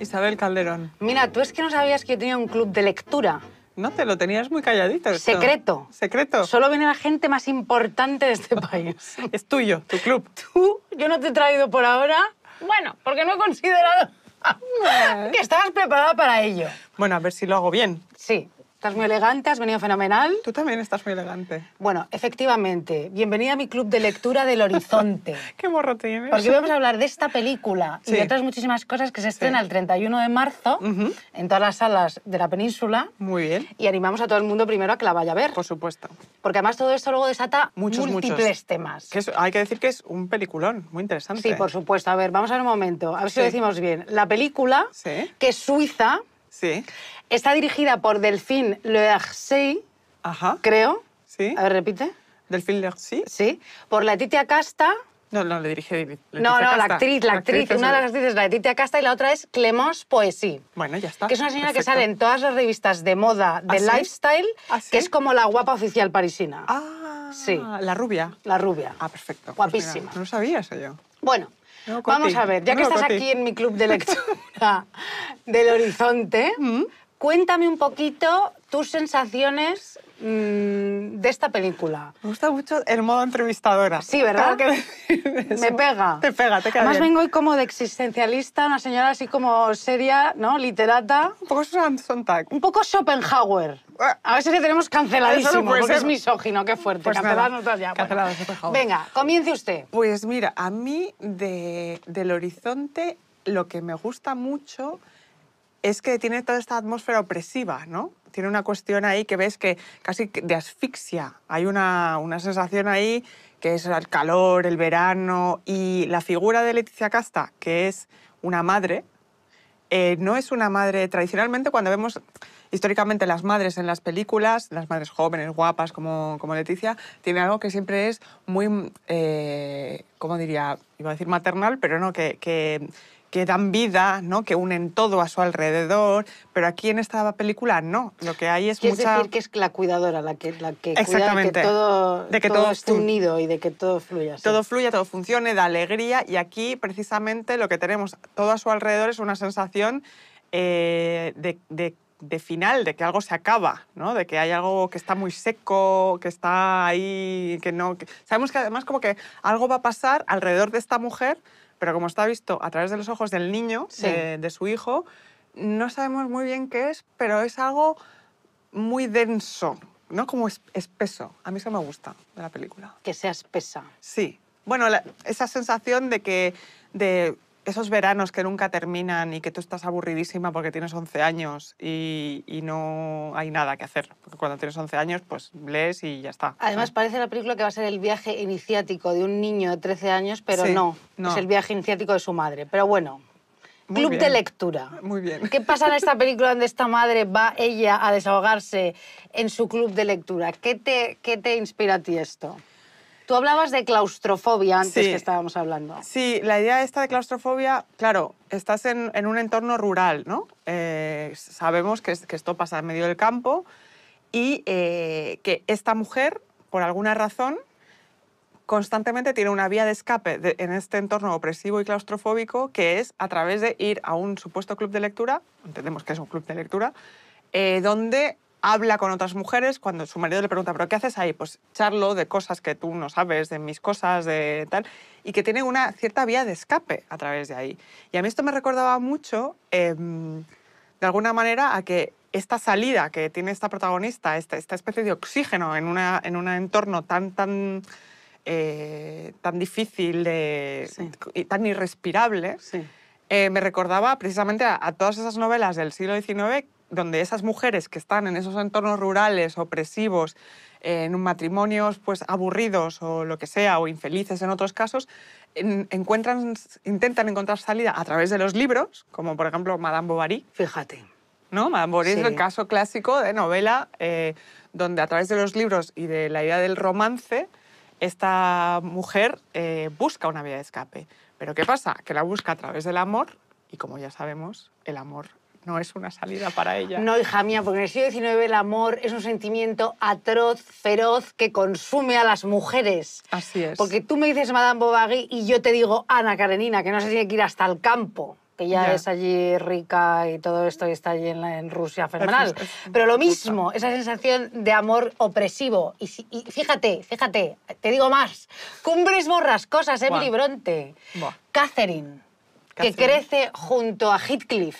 Isabel Calderón. Mira, tú es que no sabías que yo tenía un club de lectura. No, te lo tenías muy calladito. Secreto. Secreto. Solo viene la gente más importante de este país. es tuyo, tu club. Tú, yo no te he traído por ahora. Bueno, porque no he considerado ¿eh? que estabas preparada para ello. Bueno, a ver si lo hago bien. Sí, Estás muy elegante, has venido fenomenal. Tú también estás muy elegante. Bueno, efectivamente, bienvenida a mi club de lectura del horizonte. Qué morro tienes. Porque vamos a hablar de esta película y de otras muchísimas cosas que se estrena el 31 de marzo en todas las salas de la península. Muy bien. Y animamos a todo el mundo primero a que la vaya a ver. Por supuesto. Porque además todo esto luego desata muchos, múltiples muchos. temas. Que hay que decir que es un peliculón, muy interesante. Sí, por supuesto. A ver, vamos a ver un momento, a ver si lo decimos bien. La película, que es suiza, Sí. Está dirigida por Delphine Le Ajá. creo. Sí. A ver, repite. Delphine Learsey. Sí. Por Letitia Casta. No, no, le dirige. David. no, no, la actriz, la, actriz. una de las actrices es la Letitia Casta y la otra es Clemence Poesy. Bueno, ya está. Que es una señora que sale en todas las revistas de moda, de ¿Ah, lifestyle, ¿Ah, que es como la guapa oficial parisina. Ah, sí. La rubia. La rubia. Ah, perfecto. Pues Guapísima. no sabía eso yo. Bueno, Vamos a ver, ya que estás aquí en mi club de lectura del horizonte, mm. Cuéntame un poquito tus sensaciones mm, de esta película. Me gusta mucho el modo entrevistadora. Sí, ¿verdad? Que me pega. Te pega, te queda Además vengo hoy como de existencialista, una señora así como seria, ¿no? Literata. Un poco Susan Sontag. Un poco Schopenhauer. A ver si le tenemos canceladísimo, porque es misógino, qué fuerte. Pues Canceladas ya. Canceladas, Schopenhauer. Venga, comience usted. Pues mira, a mí del horizonte lo que me gusta mucho es que tiene toda esta atmósfera opresiva, ¿no? Tiene una cuestión ahí que ves que casi de asfixia. Hay una, sensación ahí que es el calor, el verano, y la figura de Leticia Casta, que es una madre, eh, no es una madre tradicionalmente cuando vemos históricamente las madres en las películas, las madres jóvenes, guapas como, como Leticia, tiene algo que siempre es muy, eh, ¿cómo diría? Iba a decir maternal, pero no, que que dan vida, ¿no? que unen todo a su alrededor, pero aquí en esta película no, lo que hay es mucha... decir, que es la cuidadora la que, la que cuida de que todo, de que todo, esté unido y de que todo fluya. Todo fluya, todo funcione, da alegría y aquí precisamente lo que tenemos todo a su alrededor es una sensación eh, de, final, de que algo se acaba, ¿no? de que hay algo que está muy seco, que está ahí, que no... Sabemos que además como que algo va a pasar alrededor de esta mujer pero como está visto a través de los ojos del niño, de, su hijo, no sabemos muy bien qué es, pero es algo muy denso, ¿no? Como espeso. A mí eso me gusta de la película. Que sea espesa. Sí. Bueno, esa sensación de que de esos veranos que nunca terminan y que tú estás aburridísima porque tienes 11 años y, no hay nada que hacer. Porque cuando tienes 11 años, pues lees y ya está. Además, parece la película que va a ser el viaje iniciático de un niño de 13 años, pero no, es el viaje iniciático de su madre. Pero bueno, club de lectura. Muy bien. ¿Qué pasa en esta película donde esta madre va ella a desahogarse en su club de lectura? ¿Qué te, qué te inspira a ti esto? Tú hablabas de claustrofobia antes que estábamos hablando. Sí, la idea esta de claustrofobia, claro, estás en, un entorno rural, ¿no? Eh, sabemos que, esto pasa en medio del campo y eh, que esta mujer, por alguna razón, constantemente tiene una vía de escape en este entorno opresivo y claustrofóbico que es a través de ir a un supuesto club de lectura, entendemos que es un club de lectura, eh, donde habla con otras mujeres cuando su marido le pregunta, ¿pero qué haces ahí? Pues charlo de cosas que tú no sabes, de mis cosas, de tal, y que tiene una cierta vía de escape a través de ahí. Y a mí esto me recordaba mucho, em, de alguna manera, a que esta salida que tiene esta protagonista, esta, esta especie de oxígeno en, una, en un entorno tan, tan, eh, tan difícil y tan irrespirable, eh, me recordaba precisamente a todas esas novelas del siglo XIX donde esas mujeres que están en esos entornos rurales, opresivos, en matrimonios pues aburridos o lo que sea, o infelices en otros casos, encuentran, intentan encontrar salida a través de los libros, como por ejemplo Madame Bovary. Fíjate. ¿no? Madame Bovary es el caso clásico de novela eh, donde a través de los libros y de la idea del romance, esta mujer eh, busca una vía de escape. Pero ¿qué pasa? Que la busca a través del amor y como ya sabemos, el amor no es una salida para ella. No, hija mía, porque en el siglo XIX el amor es un sentimiento atroz, feroz, que consume a las mujeres. Así es. Porque tú me dices Madame Bovary y yo te digo Ana Karenina, que no se tiene que ir hasta el campo que ya, es allí rica y todo esto y está allí en, Rusia Pero lo mismo, esa sensación de amor opresivo. Y, fíjate, fíjate, te digo más. Cumbres borrascosas, Emily Bronte, Catherine que crece junto a Heathcliff.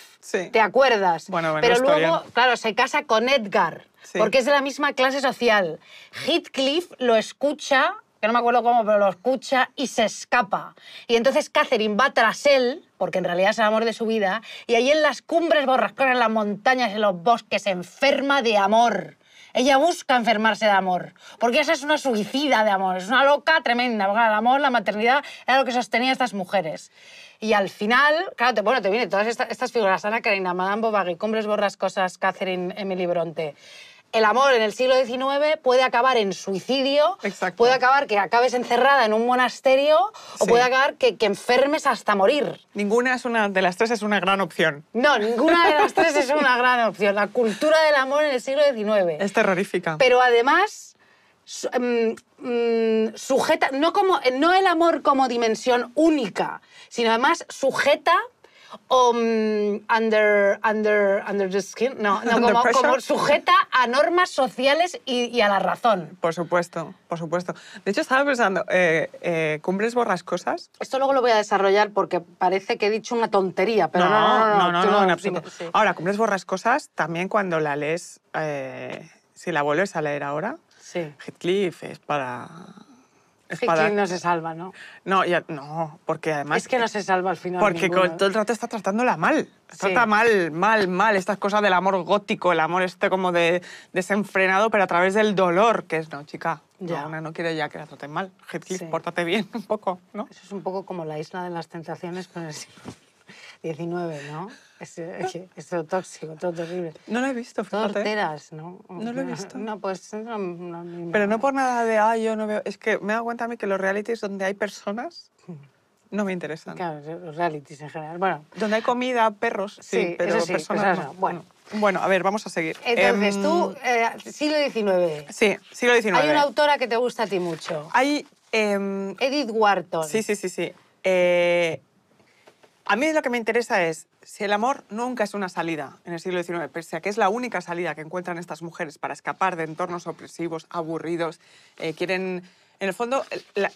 ¿Te acuerdas? Pero luego, claro, se casa con Edgar, porque es de la misma clase social. Heathcliff lo escucha, que no me acuerdo cómo, pero lo escucha y se escapa. Y entonces Catherine va tras él, porque en realidad es el amor de su vida, y ahí en las cumbres borrascosas, en las montañas, en los bosques, se enferma de amor. Ella busca enfermarse de amor, porque esa es una suicida de amor, es una loca tremenda. Porque el amor, la maternidad, era lo que sostenía a estas mujeres. Y al final, claro, te, bueno, te vienen todas estas, figuras, Ana Karina, Madame Bovary, Cumbres Borrascosas, Catherine Emily Bronte, el amor en el siglo XIX puede acabar en suicidio, puede acabar que acabes encerrada en un monasterio o puede acabar que, enfermes hasta morir. Ninguna es una, de las tres es una gran opción. No, ninguna de las tres es una gran opción. La cultura del amor en el siglo XIX. Es terrorífica. Pero además, mm, mm, sujeta, no, como, no el amor como dimensión única, sino además sujeta ¿O mm, under, under, under the skin, no, como, sujeta a normas sociales y, a la razón. Por supuesto, por supuesto. De hecho, estaba pensando, eh, eh, ¿cumbres borrascosas? Esto luego lo voy a desarrollar porque parece que he dicho una tontería, pero no, no, no, no, no, en absoluto. Ahora, ¿cumbres borrascosas? También cuando la lees, eh, si la vuelves a leer ahora, sí. Heathcliff es para es no se salva, ¿no? No, ya, no, porque además... Es que no se salva al final Porque con, ¿eh? todo el rato está tratándola mal. Trata mal, mal, mal. Estas cosas del amor gótico, el amor este como de desenfrenado, pero a través del dolor, que es, no, chica, ya. No, no quiere ya que la traten mal. Heathcliff, pórtate bien un poco, ¿no? Eso es un poco como la isla de las tentaciones con el... 19, ¿no? Es, todo tóxico, todo terrible. No lo he visto, fíjate. Torteras, ¿no? No lo he visto. No, pues... No, Pero no por nada de, ah, yo no veo... Es que me he dado cuenta a mí que los realities donde hay personas no me interesan. Claro, los realities en general, bueno. Donde hay comida, perros, sí, pero sí, personas Bueno. Bueno, a ver, vamos a seguir. Entonces, em, tú, eh, siglo XIX. Sí, siglo XIX. Hay una autora que te gusta a ti mucho. Hay... Em, Edith Wharton. Sí, sí, sí, sí. Eh, a mí lo que me interesa es si el amor nunca es una salida en el siglo XIX, pese a que es la única salida que encuentran estas mujeres para escapar de entornos opresivos, aburridos, eh, quieren... En el fondo,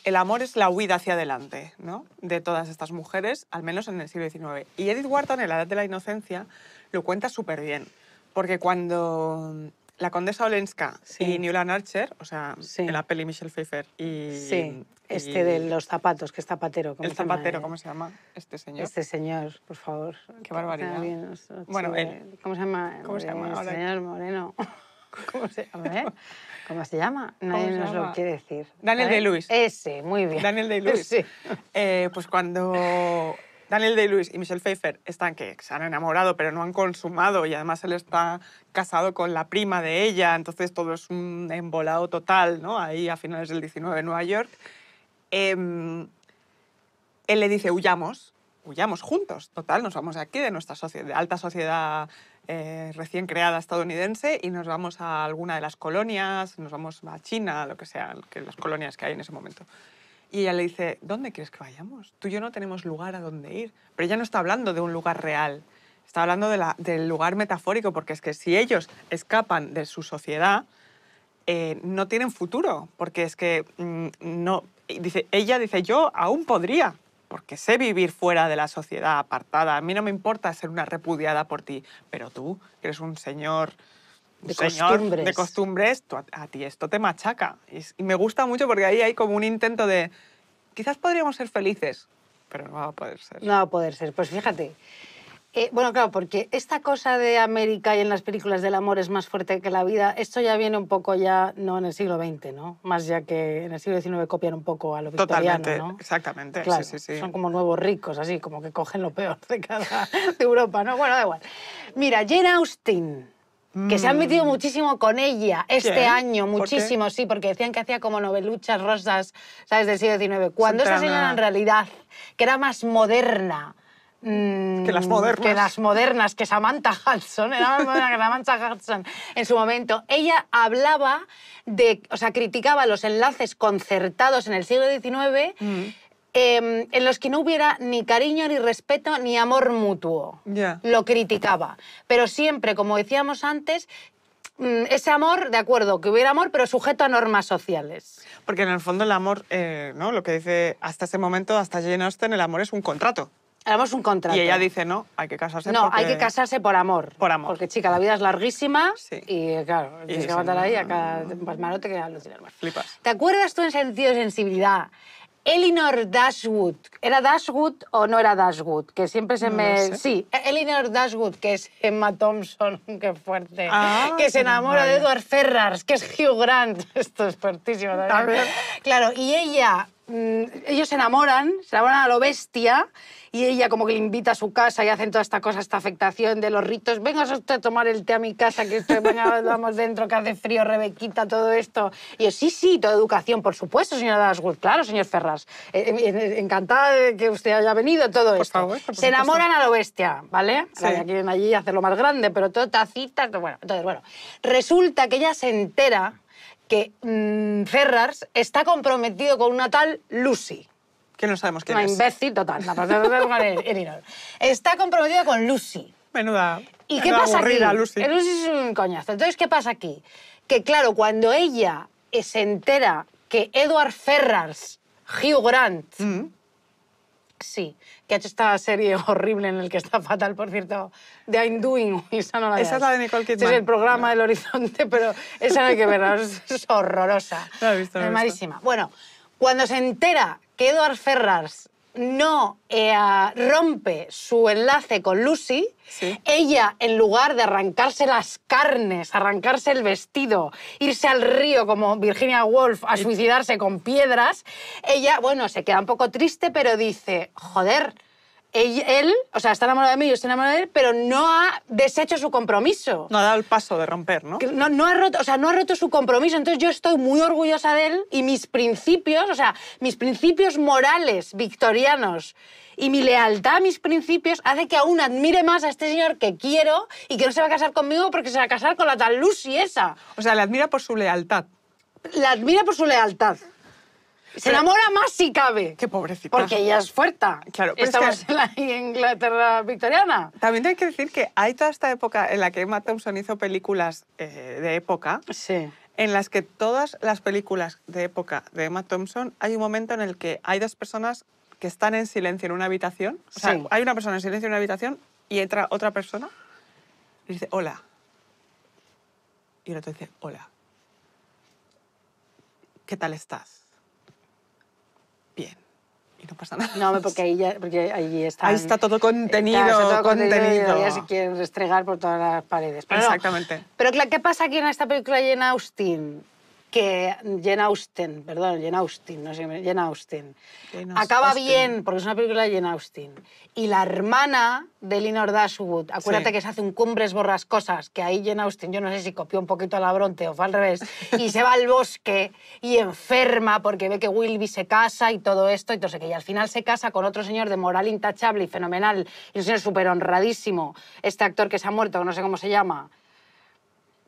el, amor es la huida hacia adelante ¿no? de todas estas mujeres, al menos en el siglo XIX. Y Edith Wharton, en La Edad de la Inocencia, lo cuenta súper bien, porque cuando la condesa Olenska y Newland Archer, o sea, en la peli Michelle Pfeiffer y... Sí, este de los zapatos, que es zapatero. el zapatero, ¿cómo se llama? Este señor. Este señor, por favor. Qué barbaridad. Este bueno, ¿Cómo se llama? ¿Cómo se llama? señor Moreno. ¿Cómo se llama? ¿Eh? ¿Cómo se llama? Nadie nos lo quiere decir. Daniel de Luis. Ese, muy bien. Daniel de luis Sí. Eh, pues cuando Daniel Day-Lewis y Michelle Pfeiffer están que se han enamorado pero no han consumado y además él está casado con la prima de ella, entonces todo es un embolado total, ¿no? Ahí a finales del 19 en Nueva York. Em, él le dice, huyamos, huyamos juntos, total, nos vamos aquí, de nuestra alta sociedad eh, recién creada estadounidense y nos vamos a alguna de las colonias, nos vamos a China, lo que sea, que las colonias que hay en ese momento. Y ella le dice, ¿dónde quieres que vayamos? Tú y yo no tenemos lugar a dónde ir. Pero ella no está hablando de un lugar real, está hablando del lugar metafórico, porque es que si ellos escapan de su sociedad, eh, no tienen futuro, porque es que mm, no... Dice, ella dice, yo aún podría, porque sé vivir fuera de la sociedad, apartada. A mí no me importa ser una repudiada por ti, pero tú, eres un señor de costumbres. de costumbres, a, ti esto te machaca. Y, me gusta mucho porque ahí hay como un intento de, quizás podríamos ser felices, pero no va a poder ser. No va a poder ser, pues fíjate. Eh, bueno, claro, porque esta cosa de América y en las películas del amor es más fuerte que la vida, esto ya viene un poco ya, no en el siglo XX, ¿no? Más ya que en el siglo XIX copian un poco a lo victoriano, ¿no? exactamente. Claro, sí, sí, Son como nuevos ricos, así, como que cogen lo peor de cada de Europa, ¿no? Bueno, da igual. Mira, Jane Austen, que se han metido mm. muchísimo con ella este año, muchísimo, sí, porque decían que hacía como noveluchas rosas, ¿sabes?, del siglo XIX. Cuando esa señora en realidad, que era más moderna, mm, que las modernas. Que las modernas, que Samantha Hudson, era más moderna que Samantha Hudson en su momento. Ella hablaba de, o sea, criticaba los enlaces concertados en el siglo XIX. Em, en los que no hubiera ni cariño, ni respeto, ni amor mutuo. Lo criticaba. Pero siempre, como decíamos antes, mm, ese amor, de acuerdo, que hubiera amor, pero sujeto a normas sociales. Porque en el fondo el amor, eh, ¿no? lo que dice hasta ese momento, hasta Jane Austen, el amor es un contrato. es un contrato. Y ella dice, no, hay que casarse No, hay que casarse por amor. Por amor. Porque, chica, la vida es larguísima sí. y, claro, tienes que matar ahí a cada no, no, alucinar Flipas. ¿Te acuerdas tú en sentido de sensibilidad Elinor Dashwood. ¿Era Dashwood o no era Dashwood? Que siempre se me. Sí, Elinor Dashwood, que es Emma Thompson, qué fuerte. Ah, que se enamora de Edward Ferrars, que es Hugh Grant. Esto es fuertísimo también. Claro, y ella Mm, ellos se enamoran, se enamoran a lo bestia y ella como que le invita a su casa y hacen toda esta cosa, esta afectación de los ritos. Venga usted a tomar el té a mi casa, que estoy, venga, vamos dentro, que hace frío, Rebequita, todo esto. Y yo, sí, sí, toda educación, por supuesto, señora Daswood, claro, señor Ferras. Eh, eh, encantada de que usted haya venido, todo esto. se enamoran a lo bestia, ¿vale? Sí. ya quieren allí hacerlo más grande, pero todo tacita... bueno, entonces, bueno. Resulta que ella se entera que mm, Ferrars está comprometido con una tal Lucy. Que no sabemos quién es. Una imbécil total. está comprometido con Lucy. Menuda. ¿Y qué pasa aquí? Lucy. Lucy es un coñazo. Entonces, ¿qué pasa aquí? Que claro, cuando ella se entera que Edward Ferrars, Hugh Grant, mm. Sí, que ha hecho esta serie horrible en el que está fatal, por cierto, de I'm Doing. Esa no la Esa es la de Nicole Kidman. es el programa del horizonte, pero esa no hay que verla, es horrorosa. No he visto, no es malísima. Bueno, cuando se entera que Edward Ferrars no eh, rompe su enlace con Lucy, ella, en lugar de arrancarse las carnes, arrancarse el vestido, irse al río como Virginia Woolf a suicidarse con piedras, ella, bueno, se queda un poco triste, pero dice, joder, él, o sea, está enamorado de mí, yo estoy enamorada de él, pero no ha deshecho su compromiso. No ha dado el paso de romper, ¿no? No, no ha roto, o sea, no ha roto su compromiso. Entonces yo estoy muy orgullosa de él y mis principios, o sea, mis principios morales victorianos y mi lealtad a mis principios hace que aún admire más a este señor que quiero y que no se va a casar conmigo porque se va a casar con la tal Lucy esa. O sea, le admira por su lealtad. Le admira por su lealtad. Se enamora más si cabe. Qué pobrecita. Porque ella es fuerte. Claro, Estamos en la Inglaterra victoriana. También tengo que decir que hay toda esta época en la que Emma Thompson hizo películas eh, de época. Sí. En las que todas las películas de época de Emma Thompson hay un momento en el que hay dos personas que están en silencio en una habitación. O sea, hay una persona en silencio en una habitación y entra otra persona y dice, hola. Y el otro dice, hola. ¿Qué tal estás? no pasa nada. No, porque ahí, ya, porque ahí están, Ahí está todo contenido. todo contenido. se quieren restregar por todas las paredes. Exactamente. Pero ¿qué pasa aquí en esta película llena, Austin? que Jane Austen, perdón, Jane Austen, no sé, Jane Austen. Acaba bien, porque es una película de Jane Austen. Y la hermana de Linor Dashwood, acuérdate que se hace un Cumbres Borrascosas, que ahí Jane Austen, yo no sé si copió un poquito a la Bronte o fue al revés, y se va al bosque y enferma porque ve que Wilby se casa y todo esto, y no sé al final se casa con otro señor de moral intachable y fenomenal, y un señor súper honradísimo, este actor que se ha muerto, no sé cómo se llama.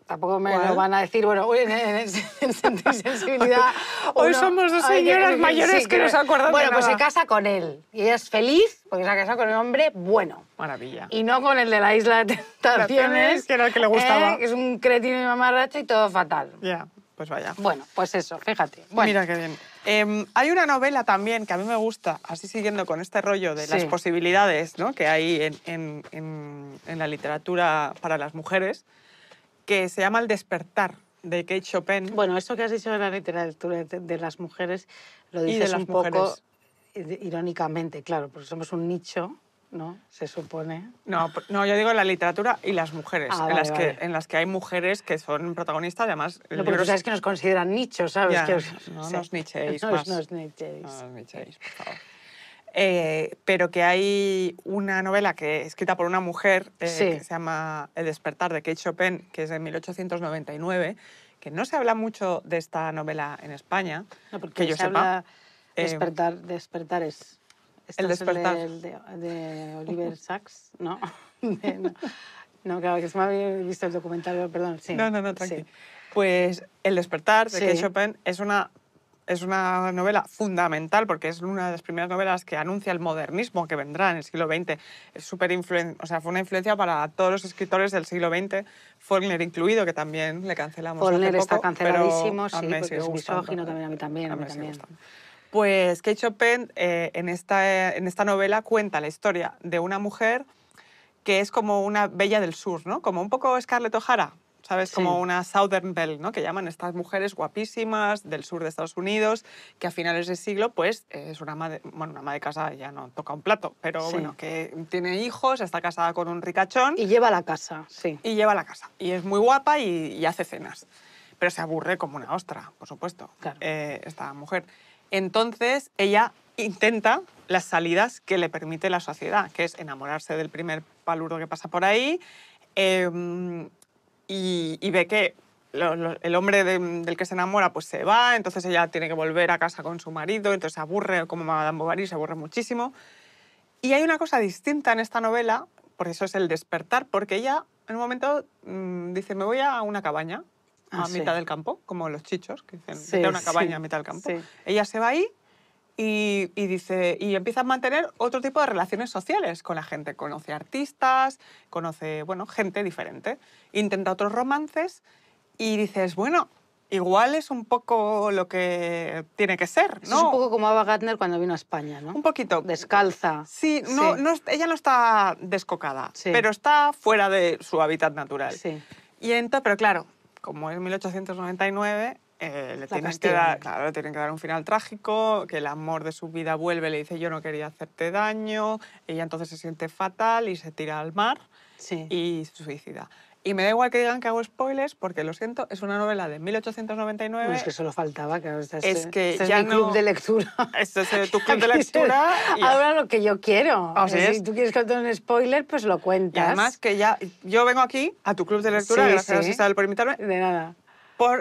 Tampoco me lo van a decir, bueno, hoy en, en, en sensibilidad. hoy somos dos señoras mayores que, nos acordamos. Bueno, pues se casa con él. Y ella es feliz porque se ha casado con un hombre bueno. Maravilla. Y no con el de la isla de tentaciones. que era el que le gustaba. ¿eh? que es un cretino y mamarracho y todo fatal. Ya, pues vaya. Bueno, pues eso, fíjate. Mira qué bien. Em, hay una novela también que a mí me gusta, así siguiendo con este rollo de las posibilidades ¿no? que hay en, en la literatura para las mujeres, que se llama El despertar de Kate Chopin. Bueno, esto que has dicho de la literatura de las mujeres lo dices un poco irónicamente, claro, porque somos un nicho, ¿no? Se supone. No, no yo digo la literatura y las mujeres, ah, en, las que, en las que hay mujeres que son protagonistas, además... No, pero tú sabes que nos consideran nichos, ¿sabes? no, nos nichéis no, nichéis. No por favor. Eh, pero que hay una novela que escrita por una mujer eh, que se llama El despertar de Kate Chopin, que es de 1899, que no se habla mucho de esta novela en España, no, porque que yo eh, despertar, despertar es... El despertar. de, de, Oliver Sacks, ¿no? no. claro, que se me había visto el documental, perdón. Sí, no, no, no, tranquilo. Pues El despertar de Kate Chopin es una es una novela fundamental porque es una de las primeras novelas que anuncia el modernismo que vendrá en el siglo XX. Es o sea, fue una influencia para todos los escritores del siglo XX, Faulkner incluido, que también le cancelamos. Faulkner está canceladísimo, sí, porque es misógino también, a mí también. A mí también. Pues Kate Chopin eh, en, esta, en esta novela cuenta la historia de una mujer que es como una bella del sur, ¿no? Como un poco Scarlett O'Hara, ¿sabes? Como una Southern Belle, ¿no? Que llaman estas mujeres guapísimas del sur de Estados Unidos, que a finales de siglo, pues, es una ama bueno, una ama de casa, ya no toca un plato, pero bueno, que tiene hijos, está casada con un ricachón. Y lleva la casa, sí. Y lleva la casa. Y es muy guapa y, hace cenas. Pero se aburre como una ostra, por supuesto, eh, esta mujer. Entonces, ella intenta las salidas que le permite la sociedad, que es enamorarse del primer palurdo que pasa por ahí, eh, y, ve que el hombre del que se enamora pues se va, entonces ella tiene que volver a casa con su marido, entonces se aburre, como Madame Bovary, se aburre muchísimo. Y hay una cosa distinta en esta novela, por eso es el despertar, porque ella en un momento mm, dice, me voy a una cabaña a ah, mitad del campo, como los chichos, que dicen, voy a una cabaña a mitad del campo. Ella se va ahí y, dice, y empieza a mantener otro tipo de relaciones sociales con la gente. Conoce artistas, conoce bueno, gente diferente, intenta otros romances y dices, bueno, igual es un poco lo que tiene que ser, ¿no? Es un poco como Ava Gardner cuando vino a España, ¿no? Un poquito. Descalza. Sí, no, no ella no está descocada, pero está fuera de su hábitat natural. Sí. Y entonces, pero claro, como es 1899, eh, le tienen que dar, que dar un final trágico, que el amor de su vida vuelve, le dice yo no quería hacerte daño, ella entonces se siente fatal y se tira al mar y se suicida. Y me da igual que digan que hago spoilers, porque lo siento, es una novela de 1899. es que solo faltaba, este es que este ya es mi club de lectura. Este es tu club de lectura. Ahora lo que yo quiero. ¿Ah, o sea Si tú quieres contar un spoiler, pues lo cuentas. además que ya... Yo vengo aquí a tu club de lectura, gracias a Isabel por invitarme. De nada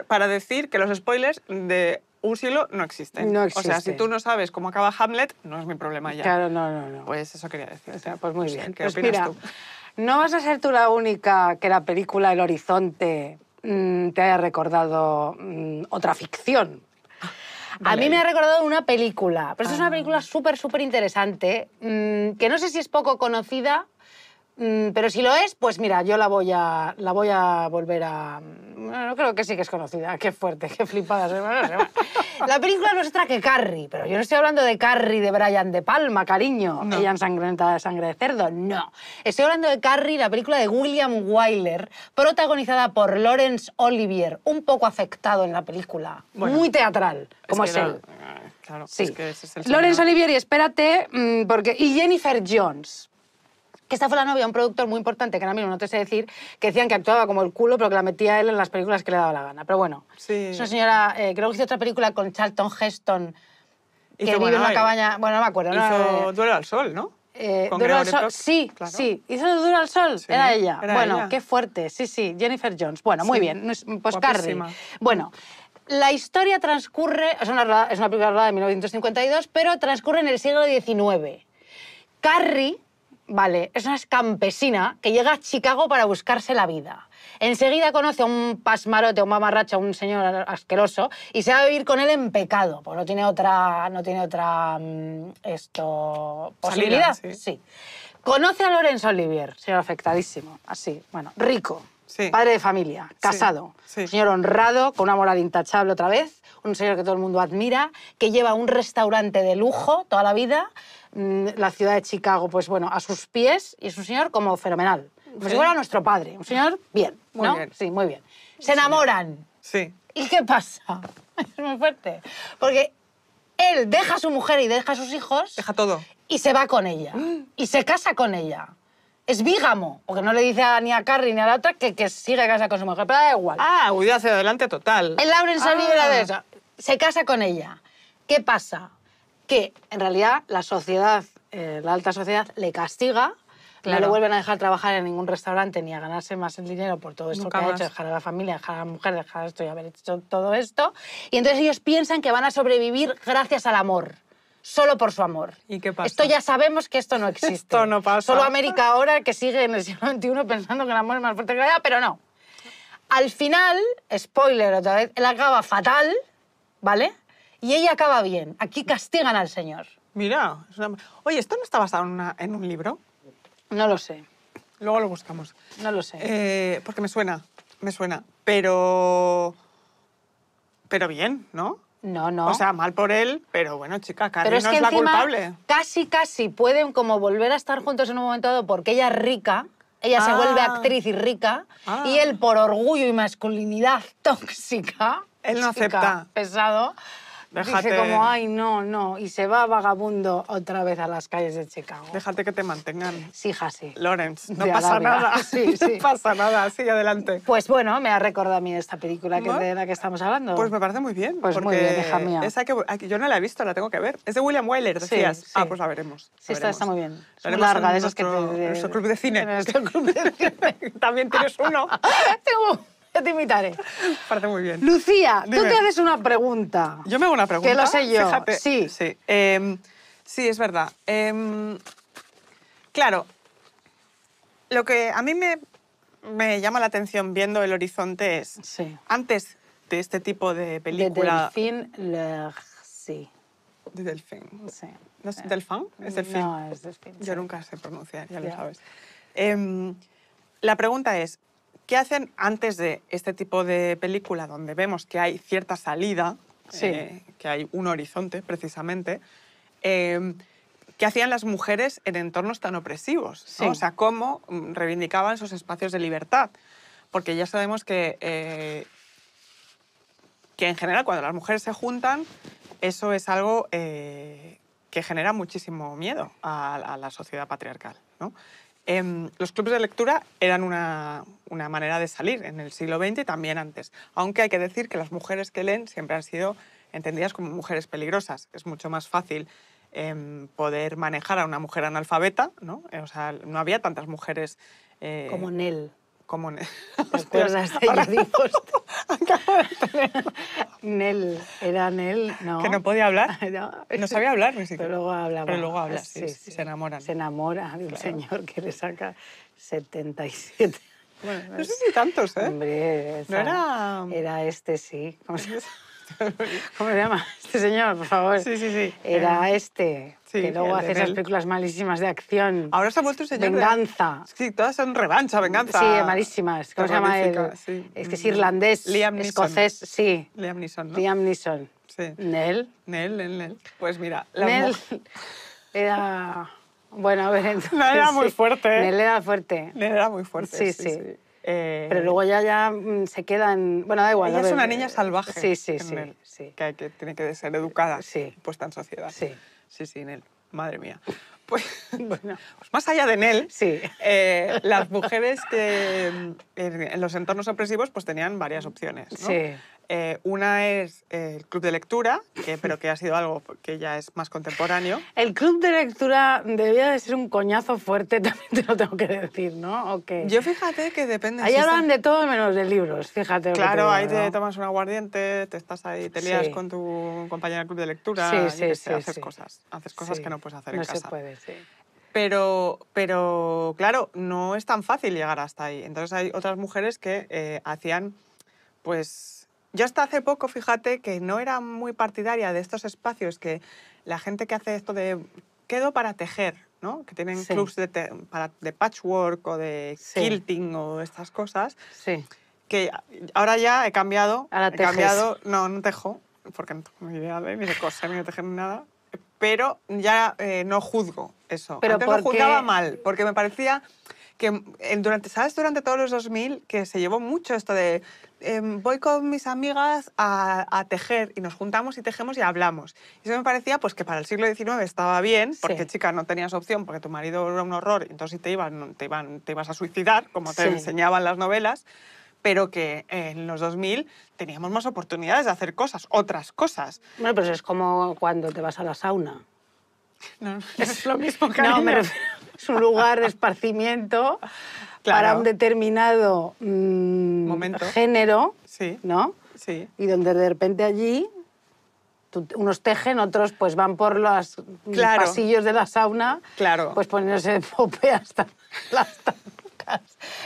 para decir que los spoilers de un siglo no existen. O sea, si tú no sabes cómo acaba Hamlet, no es mi problema ya. Claro, no, no, no. Pues eso quería decir. pues muy bien. ¿Qué pues opinas tú? No vas a ser tú la única que la película El Horizonte mm, te haya recordado mm, otra ficción. A mí me ha recordado una película, pero es una ah. película súper, súper interesante, mm, que no sé si es poco conocida, Mm, pero si lo es, pues mira, yo la voy a, la voy a volver a... No creo que sí que es conocida. Qué fuerte, qué flipada. ¿eh? la película no es otra que Carrie, pero yo no estoy hablando de Carrie de Brian De Palma, cariño. Ella ensangrentada de sangre de cerdo. No. Estoy hablando de Carrie, la película de William Wyler, protagonizada por Laurence Olivier, un poco afectado en la película. muy teatral, como es, él. sí. Laurence Olivier, y espérate, mm, porque... y Jennifer Jones, que esta fue la novia de un productor muy importante, que ahora mismo no te sé decir, que decían que actuaba como el culo, pero que la metía él en las películas que le daba la gana. Pero bueno, sí. es una señora, eh, creo que hizo otra película con Charlton Heston, que vive en una cabaña, bueno, no me acuerdo. Hizo eh, dura al Sol, ¿no? Eh, al Sol. sí, sí. Hizo dura al Sol. era ella. bueno, qué fuerte. Sí, sí. Jennifer Jones. Bueno, muy bien. Pues Carrie. Bueno. La historia transcurre, es una, es una película de 1952, pero transcurre en el siglo XIX. Carrie Vale, es una campesina que llega a Chicago para buscarse la vida. Enseguida conoce a un pasmarote, un mamarracho, un señor asqueroso, y se va a vivir con él en pecado, porque no tiene otra, no tiene otra mm, esto, posibilidad. sí. Conoce a Lorenzo Olivier, señor afectadísimo, así, bueno, rico, Padre de familia, casado, señor honrado, con una moral intachable otra vez, un señor que todo el mundo admira, que lleva un restaurante de lujo toda la vida, Mm, la ciudad de Chicago, pues bueno, a sus pies y es un señor como fenomenal. pues si nuestro padre, un señor bien, Muy bien. Sí, muy bien. Se enamoran. Sí. ¿Y qué pasa? Es muy fuerte. Porque él deja a su mujer y deja a sus hijos. Deja todo. Y se va con ella. Y se casa con ella. Es vígamo, porque no le dice a, ni a Carrie ni a la otra que, que sigue casa con su mujer, pero da igual. Ah, huida hacia adelante total. El Lauren ah. de Se casa con ella. ¿Qué pasa? que en realidad la sociedad, eh, la alta sociedad, le castiga. No le vuelven a dejar trabajar en ningún restaurante ni a ganarse más el dinero por todo esto que ha hecho, dejar a la familia, dejar a la mujer, dejar esto y haber hecho todo esto. Y entonces ellos piensan que van a sobrevivir gracias al amor solo por su amor. ¿Y qué pasa? Esto ya sabemos que esto no existe. no pasa. Solo América ahora que sigue en el siglo XXI pensando que el amor es más fuerte que la vida, pero no. Al final, spoiler otra vez, él acaba fatal, ¿vale? y ella acaba bien. Aquí castigan al señor. Mira, oye, ¿esto no está basado en, un libro? No lo sé. Luego lo buscamos. No lo sé. Eh, porque me suena, me suena. Pero... Pero bien, ¿no? No, no. O sea, mal por él, pero bueno, chica, Carrie pero es culpable. que es la Casi, casi pueden como volver a estar juntos en un momento dado porque ella es rica. Ella se vuelve ah. actriz y rica. Ah. y él, por orgullo y masculinidad tóxica. Él no acepta. Pesado Dice como, ay, no, no, y se va vagabundo otra vez a las calles de Chicago. Déjate que te mantengan. Sí, hija, sí. Lawrence, no pasa nada. Sí, sí. No pasa nada, sigue adelante. Pues bueno, me ha recordado a mí esta película que de la que estamos hablando. Pues me parece muy bien. Pues muy bien, hija mía. Esa que, yo no la he visto, la tengo que ver. Es de William Wyler, decías. Ah, pues la veremos. sí, Está, muy bien. Es larga, de esos que... de, nuestro club de cine. En nuestro club de cine. También tienes uno. Tengo yo te invitaré. Parece muy bien. Lucía, tú te haces una pregunta. Yo me hago una pregunta. Que lo sé yo. Sí. Em, sí. es verdad. Em, claro, lo que a mí me, llama la atención viendo el horizonte es. Sí. Antes de este tipo de película. De Delfín le... Sí. De Delfín. Sí. ¿No es eh, Delfín? ¿Es Delfín? No, es Delfín. Yo nunca sé pronunciar, ya lo sabes. Em, la pregunta es, ¿Qué hacen antes de este tipo de película donde vemos que hay cierta salida, eh, que hay un horizonte precisamente? Em, ¿Qué hacían las mujeres en entornos tan opresivos? O sea, cómo mm, reivindicaban esos espacios de libertad. Porque ya sabemos que, eh, que en general cuando las mujeres se juntan, eso es algo eh, que genera muchísimo miedo a, a la sociedad patriarcal. ¿no? Em, los clubes de lectura eran una, manera de salir en el siglo XX y también antes, aunque hay que decir que las mujeres que leen siempre han sido entendidas como mujeres peligrosas. Es mucho más fácil em, poder manejar a una mujer analfabeta, ¿no? O sea, no había tantas mujeres... Eh, como como Nell como Nel. ¿Te acuerdas de Jodipos? Nel, era Nel, ¿no? Que no podía hablar. no. sabía hablar ni siquiera. Pero luego hablaba. Pero luego habla, ah, sí, Se enamora. Se enamora de un señor que le saca 77 bueno, no, sé si tantos, ¿eh? Hombre, no era... era este, sí. ¿Cómo se, ¿Cómo se llama? Este señor, por favor. Sí, sí, sí. Era eh. este que luego hace esas películas malísimas de acción. Ahora se ha vuelto un señor Venganza. Sí, todas son revancha, venganza. Sí, malísimas. ¿Cómo se llama Es que es irlandés, Liam escocés, sí. Liam Neeson, ¿no? Liam Neeson. Sí. Nel. Nel, Nel, Nel. Pues mira, la Nel era... Bueno, a ver, entonces, Nel era muy fuerte. ¿eh? Nel era fuerte. Nel era muy fuerte, sí. sí. Eh, Pero eh, luego ya, ya mm, se quedan... Bueno, da igual. Ella es una niña salvaje. Sí, sí, sí, Que, tiene que ser educada, sí. puesta en sociedad. Sí. Sí, sí, Nel. Madre mía. Pues, bueno. Pues más allá de Nel, sí. Eh, las mujeres que en los entornos opresivos pues tenían varias opciones. ¿no? Sí. Eh, una es eh, el club de lectura, pero que ha sido algo que ya es más contemporáneo. El club de lectura debía de ser un coñazo fuerte, también te lo tengo que decir, ¿no? Yo fíjate que depende... Ahí hablan de todo menos de libros, fíjate. Claro, ahí te tomas un aguardiente, te estás ahí, te lías con tu compañera del club de lectura, y haces cosas, haces cosas que no puedes hacer en casa. No se puede, sí. Pero, pero claro, no es tan fácil llegar hasta ahí. Entonces hay otras mujeres que eh, hacían pues yo hasta hace poco, fíjate, que no era muy partidaria de estos espacios que la gente que hace esto de quedo para tejer, ¿no? Que tienen clubs de, patchwork o de quilting o estas cosas. Sí. Que ahora ya he cambiado. Ahora he cambiado. No, no tejo, porque no tengo ni idea de ni de ni de tejer, ni nada. Pero ya eh, no juzgo eso. Pero Antes lo juzgaba mal, porque me parecía que durante, ¿sabes? Durante todos los 2000 que se llevó mucho esto de em, voy con mis amigas a, tejer y nos juntamos y tejemos y hablamos. Y eso me parecía pues que para el siglo XIX estaba bien, porque chicas chica no tenías opción, porque tu marido era un horror, y entonces si te, te, ibas a suicidar, como te enseñaban las novelas pero que en los 2000 teníamos más oportunidades de hacer cosas, otras cosas. Bueno, pues es como cuando te vas a la sauna. No, es lo mismo, que... No, un lugar de esparcimiento para un determinado mm, género, sí. ¿no? Sí. Y donde de repente allí unos tejen, otros pues van por los pasillos de la sauna, claro. pues de pope hasta las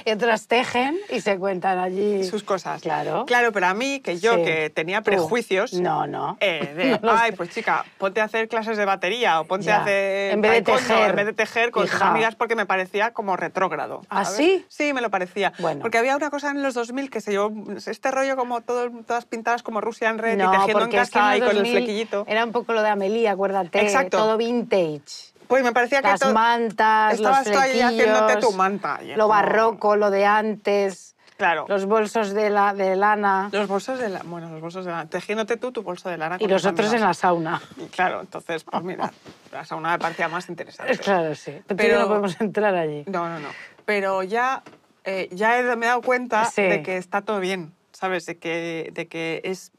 Y otras tejen y se cuentan allí sus cosas. Claro. Claro, pero a mí, que yo que tenía prejuicios. No, no. Eh, ay, pues chica, ponte a hacer clases de batería o ponte a hacer. En vez de tejer. En vez de tejer con tus amigas porque me parecía como retrógrado. así ¿Ah, sí? me lo parecía. Bueno. Porque había una cosa en los 2000 que se llevó este rollo como todas pintadas como en Red y tejiendo en casa y con el flequillito. Era un poco lo de Amelie, acuérdate. Exacto. Todo vintage. Pues me parecía que... Las mantas, los tú ahí haciéndote tu manta. lo barroco, lo de antes. Claro. Los bolsos de, la, de lana. Los bolsos de lana. Bueno, los bolsos de lana. Tejiéndote tú tu bolso de lana. Y los otros en la sauna. Claro, entonces, pues mira, la sauna me parecía más interesante. Claro, sí. Pero, no podemos entrar allí. No, no, no. Pero ya, eh, ya me he dado cuenta de que está todo bien, ¿sabes? De que, de que es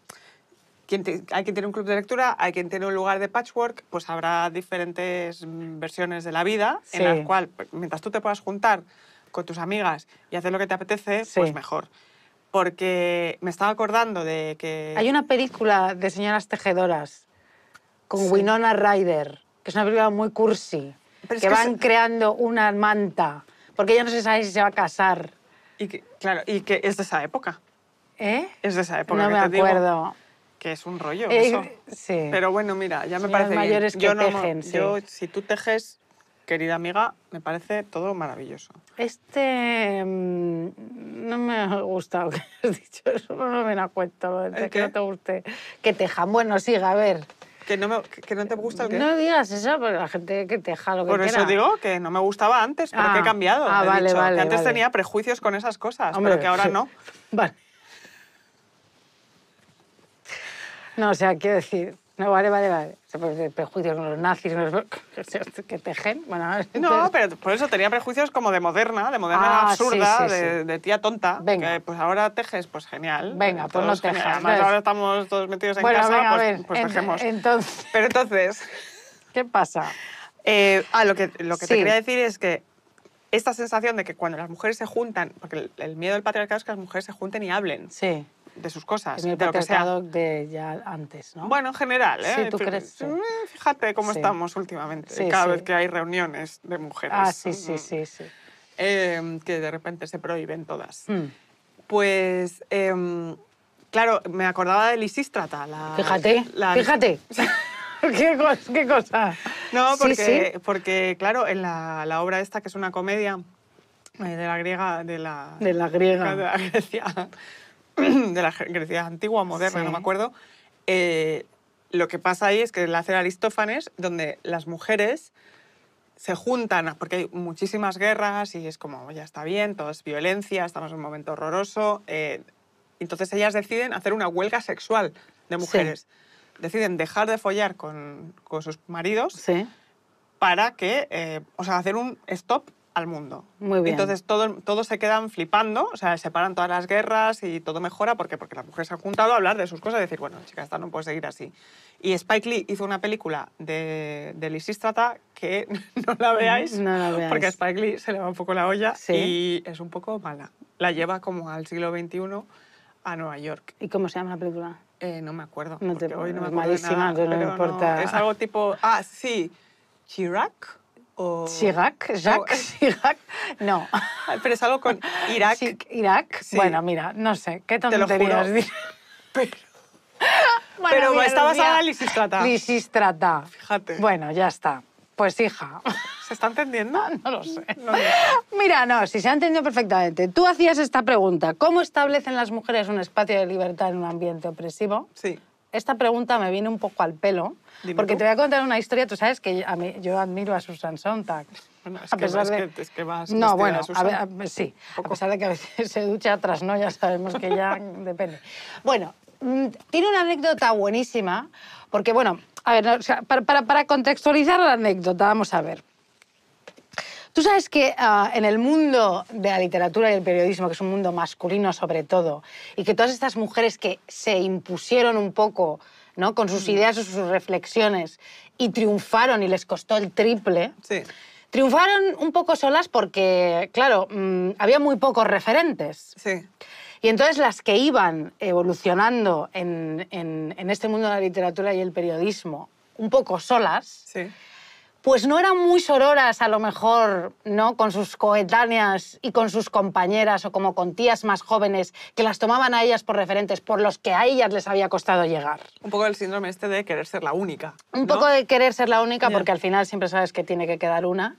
hay quien tiene un club de lectura, hay quien tiene un lugar de patchwork, pues habrá diferentes versiones de la vida en las cual, pues, mientras tú te puedas juntar con tus amigas y hacer lo que te apetece, pues mejor. Porque me estaba acordando de que... Hay una película de señoras tejedoras con Winona Ryder, que es una película muy cursi, que van creando una manta, porque ella no se sabe si se va a casar. Y que, claro, y que es de esa época. ¿Eh? Es de esa época. No me acuerdo que es un rollo eh, eso. Sí. Pero bueno, mira, ya me parece Que yo tejen, no, sí. yo, si tú tejes, querida amiga, me parece todo maravilloso. Este mm, no me ha gustado que has dicho eso, no me da cuenta lo que no te guste. Que tejan, bueno, siga, a ver. Que no, me, que no te gusta el qué? No digas eso, porque la gente que teja lo que Por eso digo que no me gustaba antes, pero que he ah, cambiado. Ah, vale, vale, que antes tenía prejuicios con esas cosas, pero que ahora no. vale. No, o sea, quiero decir, no, vale, vale, vale. Pues, eh, prejuicios con los nazis, los... que tejen. Bueno, No, pero por eso tenía prejuicios como de moderna, de moderna ah, absurda, De, de, tía tonta. Venga. Que, pues ahora tejes, pues genial. Venga, pues no tejes. ahora estamos todos metidos en casa, pues, a pues, tejemos. Entonces... Pero entonces... ¿Qué pasa? Eh, ah, lo que, lo que te quería decir es que esta sensación de que cuando las mujeres se juntan, porque el, el miedo del patriarcado es que las mujeres se junten y hablen. Sí de sus cosas, de lo que sea. de ya antes, ¿no? Bueno, en general, ¿eh? Sí, tú crees. Mm, fíjate cómo estamos últimamente, cada vez que hay reuniones de mujeres. Ah, sí, sí, sí, sí. Em, que de repente se prohíben todas. Mm. Pues, em, claro, me acordaba de Lisístrata. La, fíjate, fíjate. ¿Qué, cosa, ¿Qué, cosa? No, porque, porque claro, en la, la obra esta, que es una comedia, eh, de la griega, de la... De la griega. De la de la Grecia antigua, o moderna, no me acuerdo, eh, lo que pasa ahí es que la hace Aristófanes, donde las mujeres se juntan, porque hay muchísimas guerras y es como, ya está bien, todo es violencia, estamos en un momento horroroso. Eh, entonces ellas deciden hacer una huelga sexual de mujeres. Deciden dejar de follar con, sus maridos para que, eh, o sea, hacer un stop al mundo. Muy bien. Entonces todo, todos se quedan flipando, o sea, se paran todas las guerras y todo mejora porque, porque las mujeres se han juntado a hablar de sus cosas y decir, bueno, chicas, esta no puede seguir así. Y Spike Lee hizo una película de, de Lisístrata que no la, veáis, porque a Spike Lee se le va un poco la olla y es un poco mala. La lleva como al siglo XXI a Nueva York. ¿Y cómo se llama la película? Eh, no me acuerdo. No te hoy no me no importa. es algo tipo, ah, sí, Chirac. O... Chirac, Jacques no. Pero es algo con Irak. Irak, bueno, mira, no sé, qué tonterías. Te lo Pero, pero hablando está Lisistrata. Lisistrata. Fíjate. Bueno, ya está. Pues hija. ¿Se está entendiendo? No lo sé. Mira, no, si se ha entendido perfectamente. Tú hacías esta pregunta. ¿Cómo establecen las mujeres un espacio de libertad en un ambiente opresivo? Sí esta pregunta me viene un poco al pelo, porque te voy a contar una historia. Tú sabes que a mí, yo admiro a Susan Sontag. Bueno, es, a que pesar de... que, a sí. A pesar de que a veces se ducha, atrás, no, ya sabemos que ya depende. Bueno, mm, tiene una anécdota buenísima, porque, bueno, a ver, para contextualizar la anécdota, vamos a ver. Tú sabes que ah, en el mundo de la literatura y el periodismo, que es un mundo masculino sobre todo, y que todas estas mujeres que se impusieron un poco ¿no? con sus mm. ideas o sus reflexiones y triunfaron y les costó el triple, triunfaron un poco solas porque, claro, mm, había muy pocos referentes. Sí. Y entonces las que iban evolucionando en, este mundo de la literatura y el periodismo un poco solas, pues no eran muy sororas a lo mejor, ¿no? Con sus coetáneas y con sus compañeras o como con tías más jóvenes que las tomaban a ellas por referentes, por los que a ellas les había costado llegar. Un poco el síndrome este de querer ser la única. Un poco de querer ser la única porque al final siempre sabes que tiene que quedar una.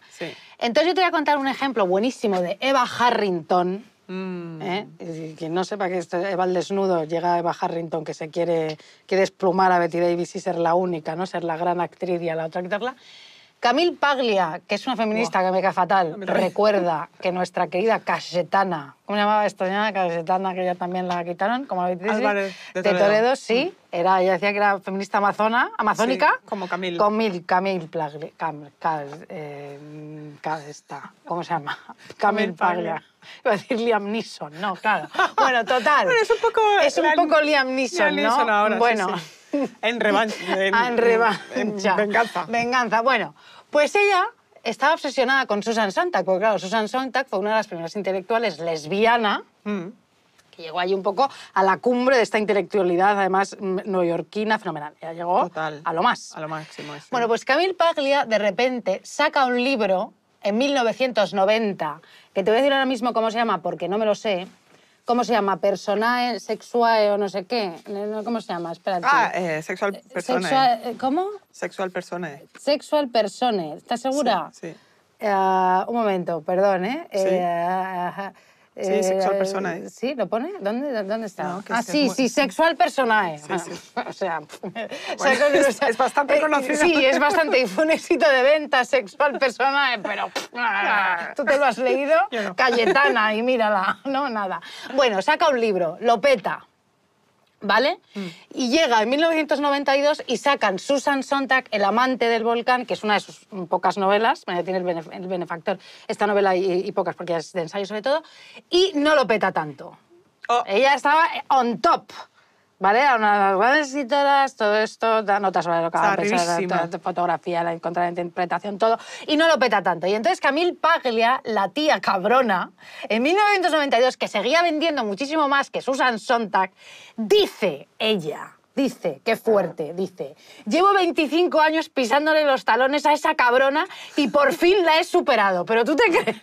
Entonces yo te voy a contar un ejemplo buenísimo de Eva Harrington. Mm. ¿eh? Quien no sepa que Eva al desnudo llega a Eva Harrington que se quiere, quiere desplumar a Betty Davis y ser la única, ¿no? ser la gran actriz y a la otra quitarla. Camille Paglia, que es una feminista que me cae fatal, ah, recuerda que nuestra querida Casetana, ¿cómo se llamaba esta señora? Casetana, que ya también la quitaron, como habéis dicho. de Toledo. sí. Mm. Era, ella decía que era feminista amazona, amazónica. como Camille. Camille, Paglia. Eh, ¿Cómo se llama? Camille, Paglia. Iba a decir Liam Neeson, no, claro. Bueno, total. es un poco... Es un poco Liam Neeson, Liam ¿no? ahora, bueno, Ah, en revancha. En, revancha. venganza. Venganza. Bueno, pues ella estaba obsesionada con Susan Sontag, porque claro, Susan Sontag fue una de las primeras intelectuales lesbiana. Mm. que Llegó ahí un poco a la cumbre de esta intelectualidad, además mm, neoyorquina, fenomenal. Ya llegó a lo más. A lo máximo. Bueno, pues Camille Paglia de repente saca un libro en 1990, que te voy a decir ahora mismo cómo se llama porque no me lo sé, ¿Cómo se llama? ¿Personae, sexual o no sé qué? ¿Cómo se llama? Espérate. Ah, eh, sexual eh, persone. Sexual, eh, ¿Cómo? Sexual persone. Sexual persone. ¿Estás segura? Sí. Ah, un momento, perdón, ¿eh? Sí. Sí, sexual personae. Eh, ¿eh? Sí, ¿lo pone? ¿Dónde, está? ah, ¿eh? sí, sí, sexual personae. Sí, O sea, es, bastante conocido. sí, es bastante. Y fue un éxito de venta, sexual personae, pero ah. tú te lo has leído, Cayetana, y mírala. No, nada. Bueno, saca un libro, lo peta. ¿Vale? Mm. Y llega en 1992 y sacan Susan Sontag, El amante del volcán, que es una de sus pocas novelas, tiene el, benefactor, esta novela y, pocas porque es de ensayo sobre todo, y no lo peta tanto. Oh. Ella estaba on top. ¿Vale? A una de las todo esto, da notas sobre lo que a la, fotografía, la interpretación todo, y no lo peta tanto. Y entonces Camille Paglia, la tía cabrona, en 1992, que seguía vendiendo muchísimo más que Susan Sontag, dice ella, Dice, qué fuerte, dice. Llevo 25 años pisándole los talones a esa cabrona y por fin la he superado. Pero tú te crees.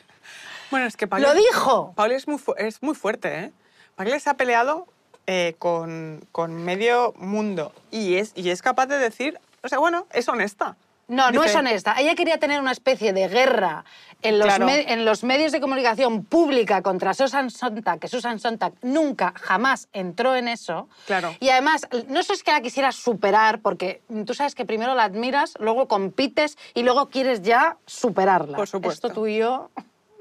Bueno, es que Paglia. Lo dijo. Paglia es muy, es muy fuerte, ¿eh? Paglia se ha peleado eh, con, medio mundo y es, y es capaz de decir, o sea, bueno, es honesta. No, no es honesta. Ella quería tener una especie de guerra en los, medios de comunicación pública contra Susan Sontag, que Susan Sontag nunca, jamás entró en eso. Claro. Y además, no sé es que la quisiera superar, porque tú sabes que primero la admiras, luego compites y luego quieres ya superarla. Por supuesto. Esto tú y yo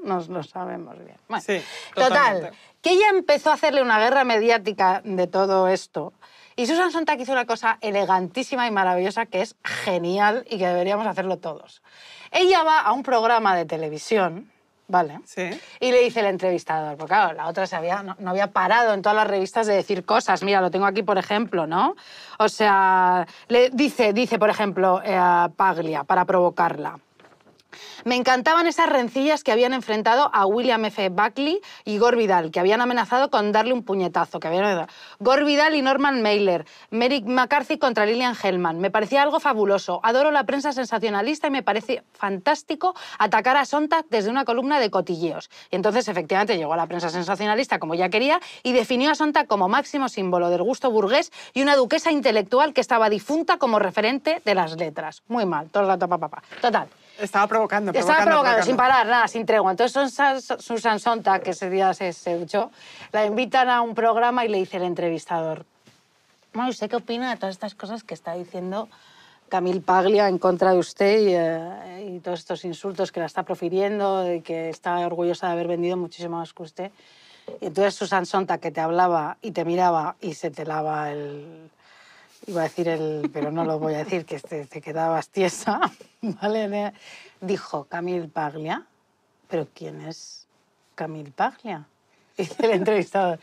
nos lo sabemos bien. sí, total, que ella empezó a hacerle una guerra mediática de todo esto. Y Susan Sontag hizo una cosa elegantísima y maravillosa que es genial y que deberíamos hacerlo todos. Ella va a un programa de televisión, ¿vale? Y le dice el entrevistador, porque claro, la otra se había, no, había parado en todas las revistas de decir cosas. Mira, lo tengo aquí, por ejemplo, ¿no? O sea, le dice, dice por ejemplo, eh, a Paglia, para provocarla. Me encantaban esas rencillas que habían enfrentado a William F. Buckley y Gore Vidal, que habían amenazado con darle un puñetazo. Que Gore Vidal y Norman Mailer, Merrick McCarthy contra Lillian Hellman. Me parecía algo fabuloso. Adoro la prensa sensacionalista y me parece fantástico atacar a Sontag desde una columna de cotilleos. Y entonces, efectivamente, llegó a la prensa sensacionalista como ya quería y definió a Sontag como máximo símbolo del gusto burgués y una duquesa intelectual que estaba difunta como referente de las letras. Muy mal, todo el rato, papá. Total. Estaba provocando, provocando Estaba provocando, sin parar, nada, sin tregua. Entonces Susan Sontag, que ese día se, se la invitan a un programa y le dice el entrevistador, bueno, ¿usted qué opina de todas estas cosas que está diciendo Camil Paglia en contra de usted y, eh, y, todos estos insultos que la está profiriendo y que está orgullosa de haber vendido muchísimo más que usted? Y entonces Susan Sontag, que te hablaba y te miraba y se te lava el iba a decir el, pero no lo voy a decir, que te, este quedabas tiesa, ¿vale? Dijo Camille Paglia, pero ¿quién es Camille Paglia? Dice el entrevistado.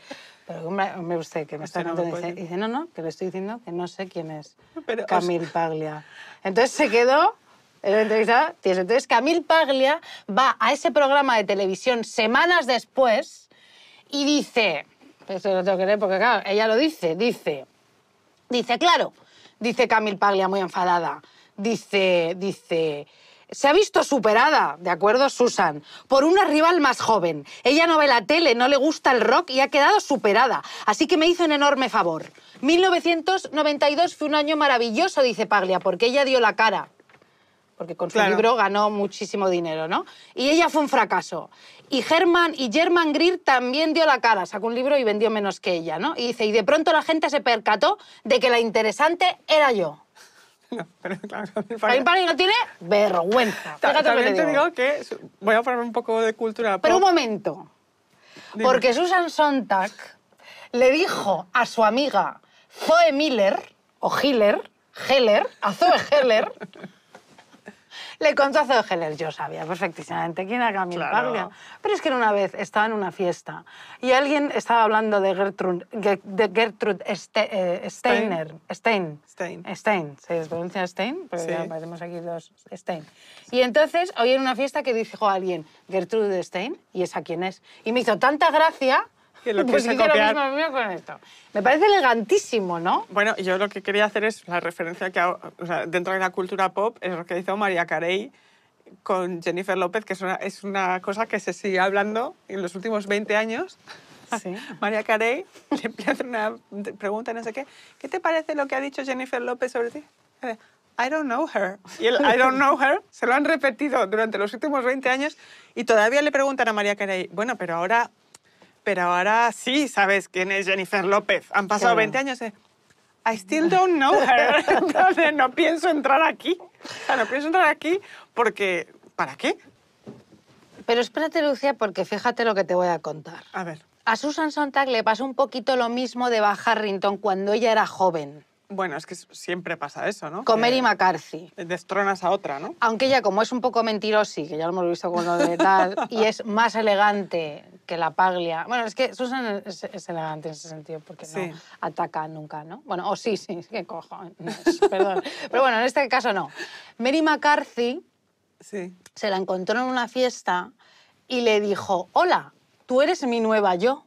Pero hombre, usted que me está contando, dice, no, no, que le estoy diciendo que no sé quién es pero, Camille Paglia. Entonces se quedó el entrevistado Entonces Camille Paglia va a ese programa de televisión semanas después y dice, eso pues lo tengo que leer porque claro, ella lo dice, dice, Dice, claro, dice Camil Paglia muy enfadada. Dice, dice, se ha visto superada, ¿de acuerdo, Susan? Por una rival más joven. Ella no ve la tele, no le gusta el rock y ha quedado superada. Así que me hizo un enorme favor. 1992 fue un año maravilloso, dice Paglia, porque ella dio la cara porque con su libro ganó muchísimo dinero, ¿no? Y ella fue un fracaso. Y German y Greer también dio la cara, sacó un libro y vendió menos que ella, ¿no? Y dice, y de pronto la gente se percató de que la interesante era yo. No, pero claro, para no tiene vergüenza. también te digo. que voy a ponerme un poco de cultura. Pero un momento, porque Susan Sontag le dijo a su amiga Zoe Miller, o Hiller, Heller, a Zoe Heller, Le contó a Heller. yo sabía perfectísimamente quién era Camille claro. Pero es que una vez estaba en una fiesta y alguien estaba hablando de Gertrude, de eh, Steiner. Stein. Stein. Stein. ¿Se pronuncia Stein? pero ya parecemos aquí los Stein. Y entonces oí en una fiesta que dijo alguien, Gertrude Stein, y es a quién es. Y me hizo tanta gracia pues Lo mismo con esto. Me parece elegantísimo, ¿no? Bueno, yo lo que quería hacer es la referencia que dentro de la cultura pop es lo que hizo María Carey con Jennifer López, que es una, es una cosa que se sigue hablando en los últimos 20 años. Sí. María Carey le una pregunta, no sé qué. ¿Qué te parece lo que ha dicho Jennifer López sobre ti? I don't know her. Y el I don't know her se lo han repetido durante los últimos 20 años y todavía le preguntan a María Carey, bueno, pero ahora pero ahora sí sabes quién es Jennifer López. Han pasado 20 años. Eh. I still don't know her. Entonces, no pienso entrar aquí. no pienso entrar aquí porque, ¿para qué? Pero espérate, Lucía, porque fíjate lo que te voy a contar. A ver. A Susan Sontag le pasó un poquito lo mismo de Baja cuando ella era joven. Bueno, es que siempre pasa eso, ¿no? Con Mary McCarthy. Destronas a otra, ¿no? Aunque ella, como es un poco mentirosi, que ya lo hemos visto con lo de tal, y es más elegante que la Paglia. Bueno, es que Susan es, elegante en ese sentido, porque no ataca nunca, ¿no? Bueno, o sí, sí, qué cojones, perdón. Pero bueno, en este caso no. Mary McCarthy se la encontró en una fiesta y le dijo, hola, tú eres mi nueva yo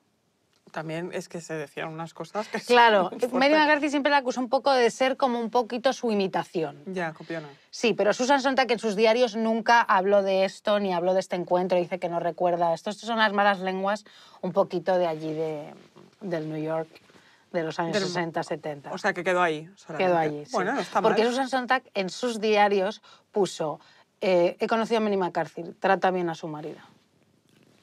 también es que se decían unas cosas que... Claro, Mary McCarthy siempre la acusó un poco de ser como un poquito su imitación. Ya, copiona. Sí, pero Susan Sontag en sus diarios nunca habló de esto ni habló de este encuentro, dice que no recuerda esto. Estas son las malas lenguas un poquito de allí, de, del New York de los años 60, 70. O sea, que quedó ahí. Quedó allí. Bueno, está mal. Porque Susan Sontag en sus diarios puso, eh, he conocido a Mary McCarthy, trata bien a su marido.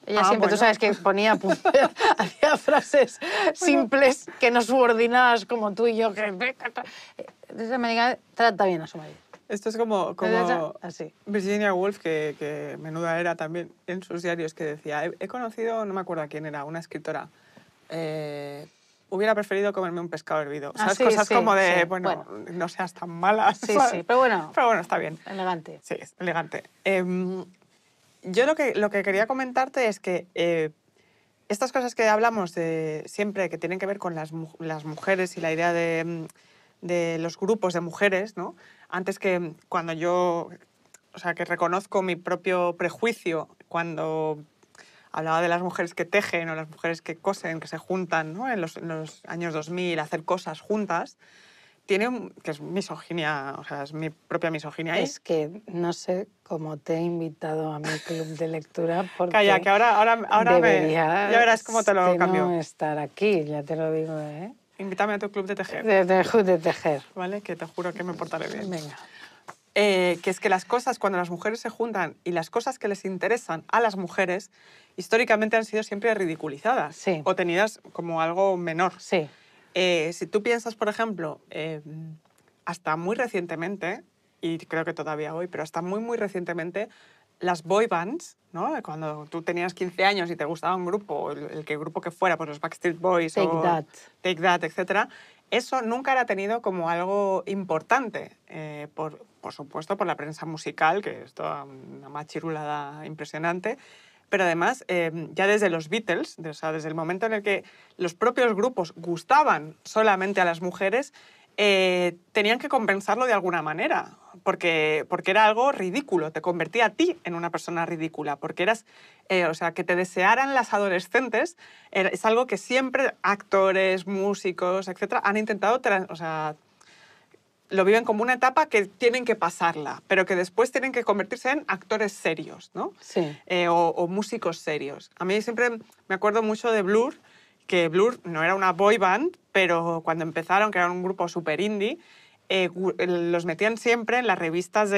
Ella ah, siempre, tú sabes que ponía, hacía frases simples que no subordinadas como tú y yo. Que... me diga, trata bien a su marido. Esto es como, como Así. Virginia Woolf, que, que, menuda era también en sus diarios, que decía, he, conocido, no me acuerdo a quién era, una escritora, eh, hubiera preferido comerme un pescado hervido. O sea, ah, cosas como de, bueno, no seas tan mala. Sí, sí, pero bueno. Pero bueno, está bien. Elegante. Sí, elegante. Em, yo lo que, lo que quería comentarte es que eh, estas cosas que hablamos siempre que tienen que ver con las, las mujeres y la idea de, mm, de, los grupos de mujeres, ¿no? Antes que mm, cuando yo, o sea, que reconozco mi propio prejuicio cuando hablaba de las mujeres que tejen o las mujeres que cosen, que se juntan, ¿no? En los, en los años 2000, hacer cosas juntas tiene, que es misoginia, o sea, es mi propia misoginia. Es que no sé cómo te he invitado a mi club de lectura porque Calla, que ahora, ahora, ahora me, ya verás cómo te lo cambio. No estar aquí, ya te lo digo, ¿eh? Invítame a tu club de tejer. De, tejer. Vale, que te juro que me portaré bien. Venga. Eh, que es que las cosas, cuando las mujeres se juntan y las cosas que les interesan a las mujeres, históricamente han sido siempre ridiculizadas sí. o tenidas como algo menor. Sí. Eh, si tú piensas, por ejemplo, eh, hasta muy recientemente, y creo que todavía hoy, pero hasta muy, muy recientemente, las boy bands, ¿no? Eh, cuando tú tenías 15 años y te gustaba un grupo, el, que grupo que fuera, pues los Backstreet Boys o Take That, etc., eso nunca era tenido como algo importante, por, por, supuesto, por la prensa musical, que es toda una machirulada impresionante, pero además em, ya desde los Beatles, o sea, desde el momento en el que los propios grupos gustaban solamente a las mujeres, eh, tenían que compensarlo de alguna manera, porque, porque era algo ridículo, te convertía a ti en una persona ridícula, porque eras, eh, o sea, que te desearan las adolescentes, es algo que siempre actores, músicos, etcétera, han intentado o lo viven como una etapa que tienen que pasarla, pero que después tienen que convertirse en actores serios, ¿no? Sí. Eh, o, músicos serios. A mí siempre me acuerdo mucho de Blur, que Blur no era una boy band, pero cuando empezaron, que era un grupo super indie, eh, eh, los metían siempre en las revistas mm,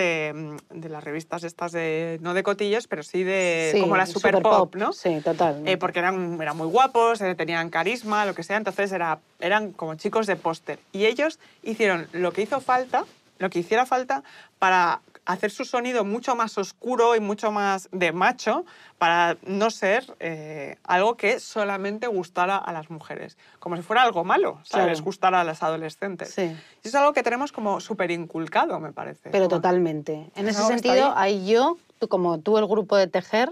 de, las revistas estas de no de cotillos pero sí de como la super, pop, no sí total eh, porque eran, eran muy guapos tenían carisma lo que sea entonces era, eran como chicos de póster y ellos hicieron lo que hizo falta lo que hiciera falta para hacer su sonido mucho más oscuro y mucho más de macho para no ser eh, algo que solamente gustara a las mujeres, como si fuera algo malo, ¿sabes? les gustara a las adolescentes. Sí. es algo que tenemos como súper inculcado, me parece. Pero totalmente. En ese sentido, ahí yo Tú, como tú el grupo de tejer,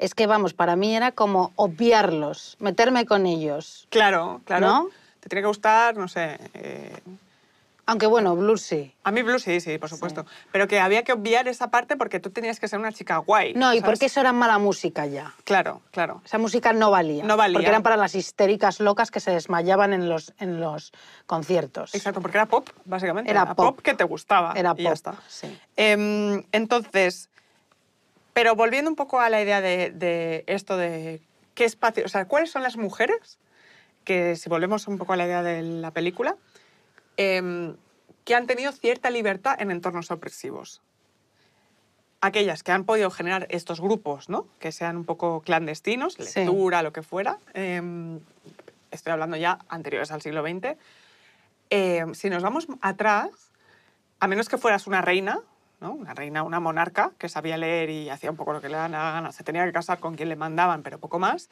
es que vamos, para mí era como obviarlos, meterme con ellos. Claro, claro. Te tiene que gustar, no sé, eh, aunque bueno, blues sí. A mí blues sí, sí, por supuesto. Pero que había que obviar esa parte porque tú tenías que ser una chica guay. No, y porque eso era mala música ya. Claro, claro. Esa música no valía. No valía. Porque eran para las histéricas locas que se desmayaban en los, en los conciertos. Exacto, porque era pop, básicamente. Era, pop. que te gustaba. Era pop, sí. Em, entonces, pero volviendo un poco a la idea de, de esto de qué espacio, o sea, ¿cuáles son las mujeres? Que si volvemos un poco a la idea de la película, Em, que han tenido cierta libertad en entornos opresivos. Aquellas que han podido generar estos grupos, ¿no? que sean un poco clandestinos, lectura, lo que fuera, em, estoy hablando ya anteriores al siglo XX, em, si nos vamos atrás, a menos que fueras una reina, una reina, una monarca, que sabía leer y hacía un poco lo que le daban la gana, se tenía que casar con quien le mandaban, pero poco más,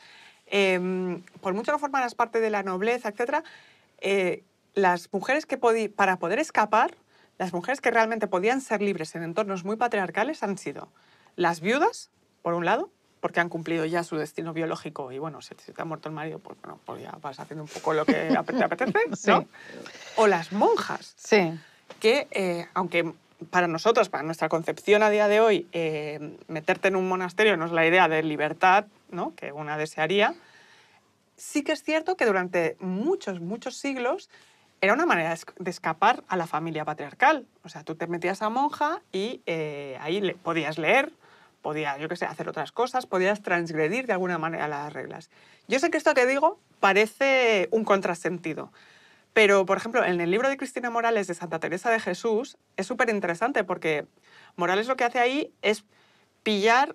por mucho que formaras parte de la nobleza, etc., las mujeres que para poder escapar, las mujeres que realmente podían ser libres en entornos muy patriarcales han sido las viudas, por un lado, porque han cumplido ya su destino biológico y bueno, si te ha muerto el marido, pues bueno, pues ya vas haciendo un poco lo que te apetece, O las monjas, que eh, aunque para nosotros, para nuestra concepción a día de hoy, eh, meterte en un monasterio no es la idea de libertad ¿no? que una desearía, sí que es cierto que durante muchos, muchos siglos era una manera de escapar a la familia patriarcal. O sea, tú te metías a monja y eh, ahí le, podías leer, podías, yo qué sé, hacer otras cosas, podías transgredir de alguna manera las reglas. Yo sé que esto que digo parece un contrasentido, pero, por ejemplo, en el libro de Cristina Morales de Santa Teresa de Jesús es súper interesante porque Morales lo que hace ahí es pillar a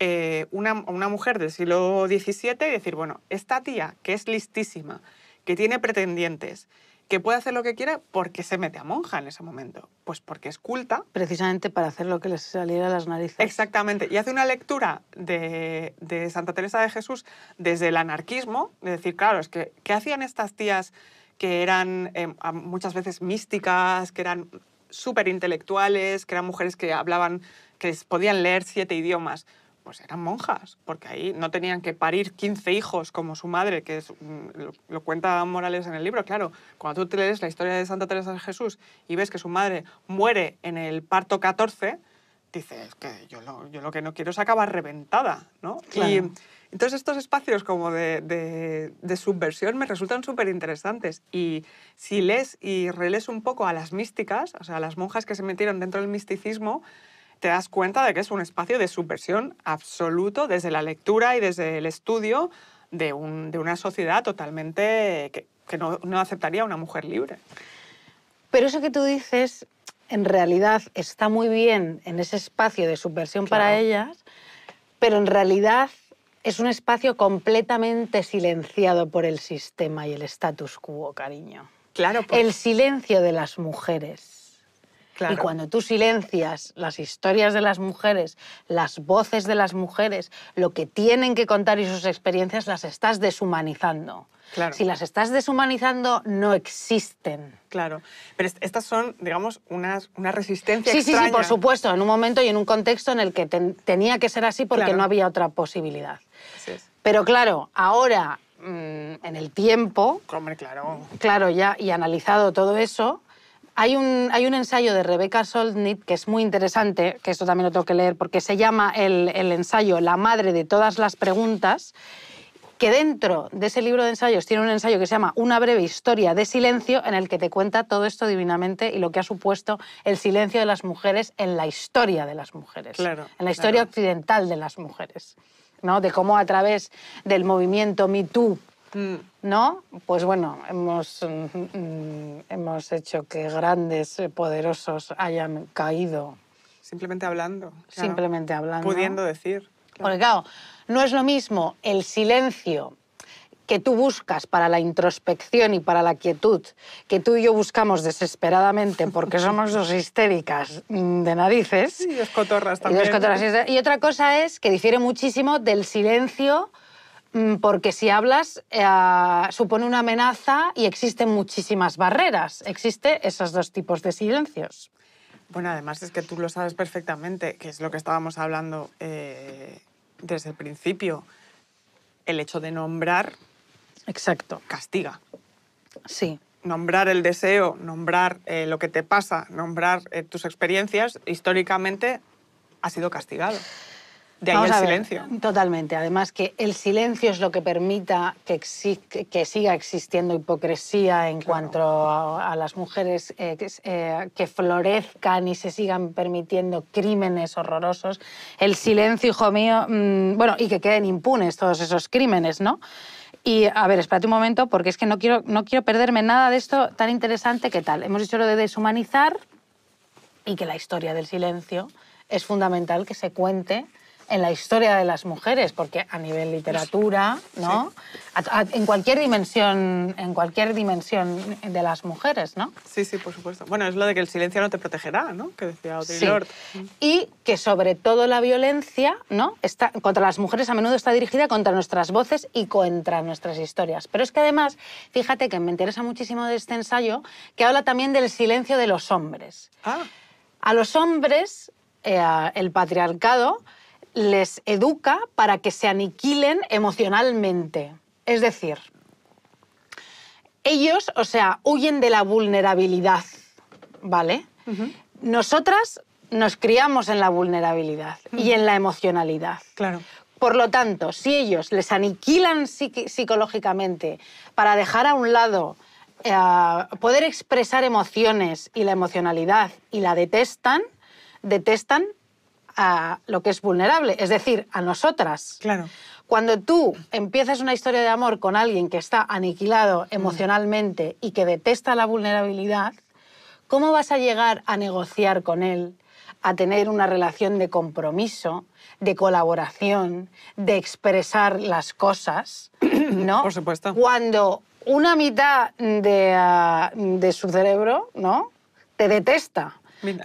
eh, una, una mujer del siglo XVII y decir, bueno, esta tía que es listísima, que tiene pretendientes, que puede hacer lo que quiera porque se mete a monja en ese momento? Pues porque es culta. Precisamente para hacer lo que les saliera a las narices. Exactamente. Y hace una lectura de, Santa Teresa de Jesús desde el anarquismo, de decir, claro, es que, ¿qué hacían estas tías que eran em, muchas veces místicas, que eran súper intelectuales, que eran mujeres que hablaban, que podían leer siete idiomas? pues eran monjas, porque ahí no tenían que parir 15 hijos como su madre, que es, mm, lo, cuenta Morales en el libro. Claro, cuando tú lees la historia de Santa Teresa de Jesús y ves que su madre muere en el parto 14, dices que yo lo, que no quiero es acabar reventada, ¿no? Claro. entonces estos espacios como de, de subversión me resultan súper interesantes. Y si lees y relees un poco a las místicas, o sea, a las monjas que se metieron dentro del misticismo, te das cuenta de que es un espacio de subversión absoluto desde la lectura y desde el estudio de, una sociedad totalmente que, no, aceptaría una mujer libre. Pero eso que tú dices, en realidad está muy bien en ese espacio de subversión para ellas, pero en realidad es un espacio completamente silenciado por el sistema y el status quo, cariño. Claro. Pues. El silencio de las mujeres y cuando tú silencias las historias de las mujeres, las voces de las mujeres, lo que tienen que contar y sus experiencias, las estás deshumanizando. Si las estás deshumanizando, no existen. Claro, pero estas son, digamos, unas, una resistencia sí, extraña. Sí, por supuesto, en un momento y en un contexto en el que tenía que ser así porque no había otra posibilidad. Pero claro, ahora, mm, en el tiempo... Hombre, claro. Claro, ya, y analizado todo eso, hay un, ensayo de Rebecca Solnit que es muy interesante, que esto también lo tengo que leer, porque se llama el, ensayo La madre de todas las preguntas que dentro de ese libro de ensayos tiene un ensayo que se llama Una breve historia de silencio, en el que te cuenta todo esto divinamente y lo que ha supuesto el silencio de las mujeres en la historia de las mujeres, en la historia occidental de las mujeres, ¿no? de cómo a través del movimiento Me Too Mm, ¿no? Pues bueno, hemos, mm, hemos hecho que grandes, eh, poderosos hayan caído. Simplemente hablando. Simplemente hablando. Pudiendo decir. Porque claro, no es lo mismo el silencio que tú buscas para la introspección y para la quietud, que tú y yo buscamos desesperadamente porque somos dos histéricas mm, de narices. Y dos cotorras también. y otra cosa es que difiere muchísimo del silencio Mm, porque si hablas eh, supone una amenaza y existen muchísimas barreras. Existen esos dos tipos de silencios. Bueno, además es que tú lo sabes perfectamente, que es lo que estábamos hablando eh, desde el principio. El hecho de nombrar. Exacto. Castiga. Sí. Nombrar el deseo, nombrar eh, lo que te pasa, nombrar tus experiencias, históricamente ha sido castigado. De ahí el silencio. totalmente. Además que el silencio es lo que permita que, que siga existiendo hipocresía en cuanto a, las mujeres, eh, eh, que, florezcan y se sigan permitiendo crímenes horrorosos. El silencio, hijo mío, mm, bueno, y que queden impunes todos esos crímenes, ¿no? Y a ver, espérate un momento, porque es que no quiero, no quiero perderme nada de esto tan interesante que tal. Hemos dicho lo de deshumanizar y que la historia del silencio es fundamental que se cuente en la historia de las mujeres, porque a nivel literatura, ¿no? en cualquier dimensión, en cualquier dimensión de las mujeres, ¿no? Sí, sí, por supuesto. Bueno, es lo de que el silencio no te protegerá, ¿no? Que decía Audre Lorde. Y que sobre todo la violencia, ¿no? Está, contra las mujeres a menudo está dirigida contra nuestras voces y contra nuestras historias. Pero es que además, fíjate que me interesa muchísimo de este ensayo, que habla también del silencio de los hombres. Ah. A los hombres, eh, el patriarcado les educa para que se aniquilen emocionalmente. Es decir, ellos, o sea, huyen de la vulnerabilidad, ¿vale? Nosotras nos criamos en la vulnerabilidad y en la emocionalidad. Claro. Por lo tanto, si ellos les aniquilan psicológicamente para dejar a un lado eh, poder expresar emociones y la emocionalidad y la detestan, detestan a lo que es vulnerable, es decir, a nosotras. Claro. Cuando tú empiezas una historia de amor con alguien que está aniquilado mm. emocionalmente y que detesta la vulnerabilidad, ¿cómo vas a llegar a negociar con él, a tener una relación de compromiso, de colaboración, de expresar las cosas? ¿No? Por supuesto. Cuando una mitad de, ah, de su cerebro, ¿no? Te detesta.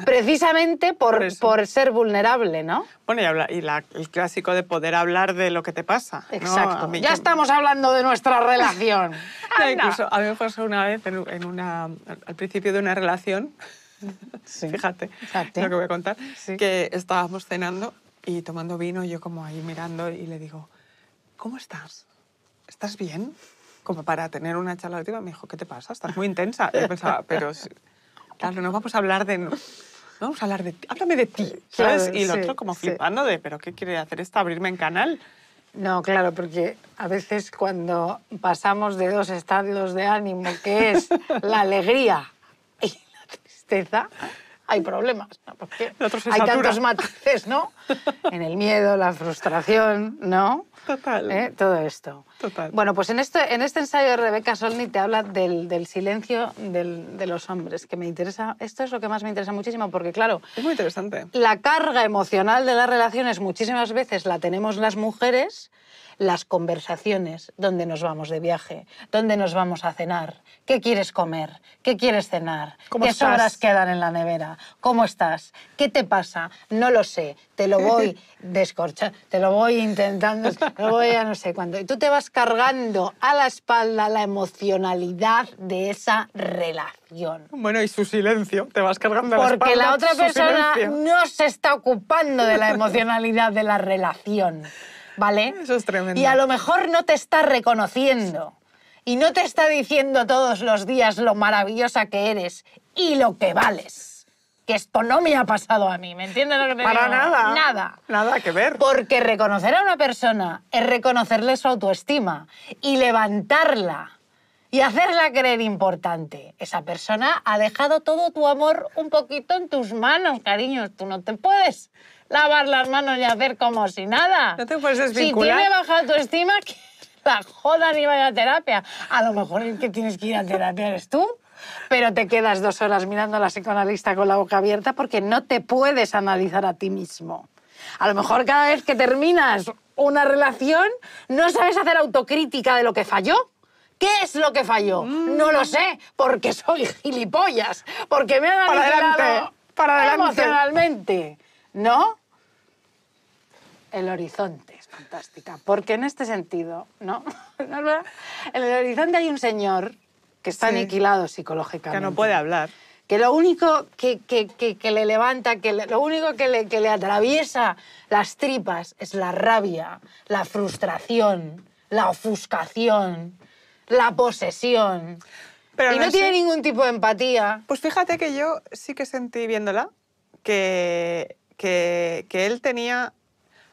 Precisamente por, por, ser vulnerable, ¿no? Bueno, y, el clásico de poder hablar de lo que te pasa. Exacto. Ya estamos hablando de nuestra relación. incluso a mí me pasó una vez, en, al principio de una relación, fíjate lo que voy a contar, que estábamos cenando y tomando vino, yo como ahí mirando y le digo, ¿cómo estás? ¿Estás bien? Como para tener una charla activa, me dijo, ¿qué te pasa? Estás muy intensa. Yo pensaba, pero claro, no vamos a hablar de... vamos a hablar de ti, háblame de ti, y el otro como flipando de, pero ¿qué quiere hacer esta abrirme en canal? No, claro, porque a veces cuando pasamos de dos estados de ánimo, que es la alegría y la tristeza, hay problemas. hay tantos matices, ¿no? En el miedo, la frustración, ¿no? Total. ¿Eh? Todo esto. Bueno, pues en este, en este ensayo de Rebeca Solny te habla del, silencio de los hombres, que me interesa, esto es lo que más me interesa muchísimo, porque claro... Es muy interesante. La carga emocional de las relaciones muchísimas veces la tenemos las mujeres, las conversaciones, dónde nos vamos de viaje, dónde nos vamos a cenar, qué quieres comer, qué quieres cenar, qué horas quedan en la nevera, cómo estás, qué te pasa, no lo sé, te lo voy descorchando, te lo voy intentando, te lo voy a no sé cuándo. Y tú te vas cargando a la espalda la emocionalidad de esa relación. Bueno, y su silencio, te vas cargando a la espalda. Porque la otra persona no se está ocupando de la emocionalidad de la relación. ¿Vale? Eso es tremendo. Y a lo mejor no te está reconociendo y no te está diciendo todos los días lo maravillosa que eres y lo que vales que esto no me ha pasado a mí, ¿me entiendes lo que Para nada. Nada. Nada que ver. Porque reconocer a una persona es reconocerle su autoestima y levantarla y hacerla creer importante. Esa persona ha dejado todo tu amor un poquito en tus manos, cariños. Tú no te puedes lavar las manos y hacer como si nada. No te puedes desvincular. Si tiene baja autoestima, que la jodan y vaya a terapia. A lo mejor el que tienes que ir a terapia eres tú pero te quedas dos horas mirando a la psicoanalista con la boca abierta porque no te puedes analizar a ti mismo. A lo mejor cada vez que terminas una relación no sabes hacer autocrítica de lo que falló. ¿Qué es lo que falló? Mm. No lo sé, porque soy gilipollas, porque me han para emocionalmente, ¿no? El horizonte es fantástica, porque en este sentido, ¿no? En el horizonte hay un señor que está aniquilado psicológicamente. Que no puede hablar. Que lo único que, que, le levanta, que lo único que le, que le atraviesa las tripas es la rabia, la frustración, la ofuscación, la posesión. y no, tiene ningún tipo de empatía. Pues fíjate que yo sí que sentí viéndola que, que, que él tenía...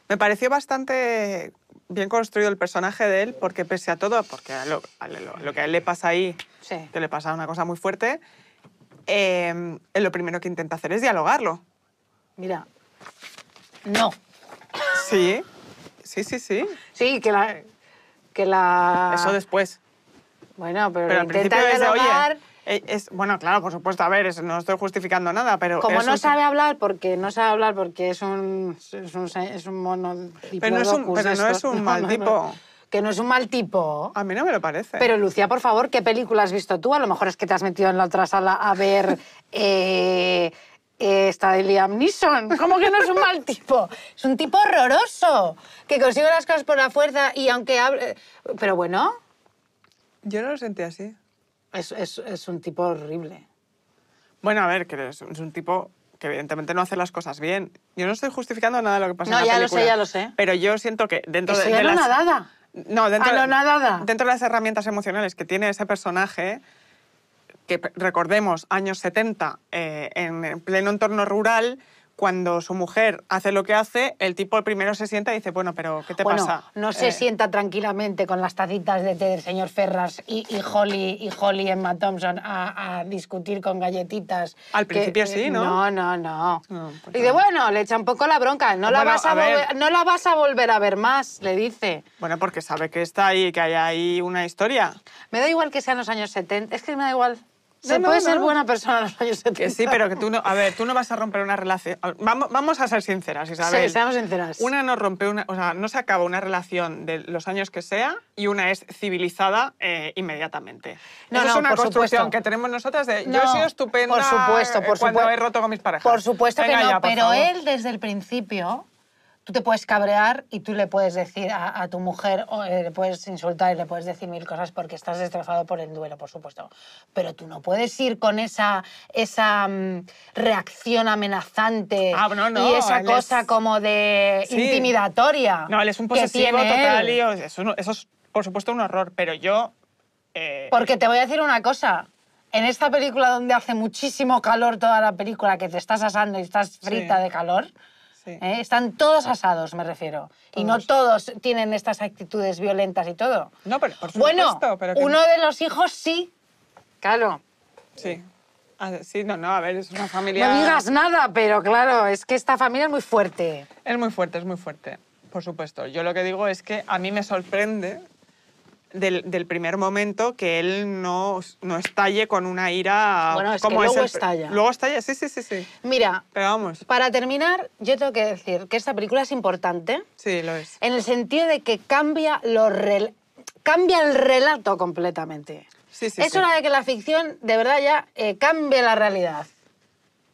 Me pareció bastante bien construido el personaje de él, porque pese a todo, porque a lo, que a él le pasa ahí, que le pasa una cosa muy fuerte, eh, lo primero que intenta hacer es dialogarlo. Mira, no. Sí, sí, sí, sí. Sí, que la... Que la... Eso después. Bueno, pero, dialogar... Eh, bueno, claro, por supuesto, a ver, no estoy justificando nada, pero... Como no sabe hablar, porque no sabe hablar porque es un, es un, mono... Pero no es un, mal tipo. que no es un mal tipo. A mí no me lo parece. Pero Lucía, por favor, ¿qué película has visto tú? A lo mejor es que te has metido en la otra sala a ver... Eh, eh, esta de Liam Neeson. ¿Cómo que no es un mal tipo? Es un tipo horroroso, que consigue las cosas por la fuerza y aunque hable... Pero bueno. Yo no lo sentí así. Es, un tipo horrible. Bueno, a ver, que es un tipo que evidentemente no hace las cosas bien. Yo no estoy justificando nada de lo que pasa en la película. No, ya lo sé, ya lo sé. Pero yo siento que dentro de, las... No, dentro, ah, dentro de las herramientas emocionales que tiene ese personaje, que recordemos, años 70, eh, en pleno entorno rural, cuando su mujer hace lo que hace, el tipo primero se sienta y dice, bueno, pero ¿qué te bueno, pasa? No se eh. sienta tranquilamente con las tacitas de té del señor Ferras y, Holly y Holly Emma Thompson a, a discutir con galletitas. Al principio sí, ¿no? No, no, no. Pues y de bueno, le echa un poco la bronca, no, la vas a, volver, no la vas a volver a ver más, le dice. Bueno, porque sabe que está ahí, que hay ahí una historia. Me da igual que sean los años 70, es que me da igual se puede ser buena persona en los años 70. sí, pero que tú no... A ver, tú no vas a romper una relación... Vamos, vamos a ser sinceras, Isabel. Sí, seamos sinceras. Una no rompe una... O sea, no se acaba una relación de los años que sea y una es civilizada eh, inmediatamente. No, no, es una construcción que tenemos nosotras de yo he sido estupenda por supuesto, por eh, cuando he roto con mis parejas. Por supuesto que no, pero él desde el principio tú te puedes cabrear y tú le puedes decir a, tu mujer, eh, le puedes insultar y le puedes decir mil cosas porque estás destrozado por el duelo, por supuesto. Pero tú no puedes ir con esa, esa mm, reacción amenazante ah, y esa cosa como de intimidatoria. No, él es un posesivo total y eso, es, por supuesto, un horror, pero yo... Eh, porque te voy a decir una cosa. En esta película donde hace muchísimo calor toda la película, que te estás asando y estás frita de calor, ¿Eh? Están todos asados, me refiero. Y no todos tienen estas actitudes violentas y todo. No, pero Bueno, uno de los hijos sí. Claro. Sí. Sí, no, no, a ver, es una familia... No digas nada, pero claro, es que esta familia es muy fuerte. Es muy fuerte, es muy fuerte, por supuesto. Yo lo que digo es que a mí me sorprende del, primer momento que él no, estalle con una ira. como que luego estalla. Luego estalla, sí, sí, sí, sí. Mira, Pero vamos. para terminar, yo tengo que decir que esta película es importante. Sí, lo es. En el sentido de que cambia, los cambia el relato completamente. Sí, sí, es hora de que la ficción de verdad ya eh, cambie la realidad.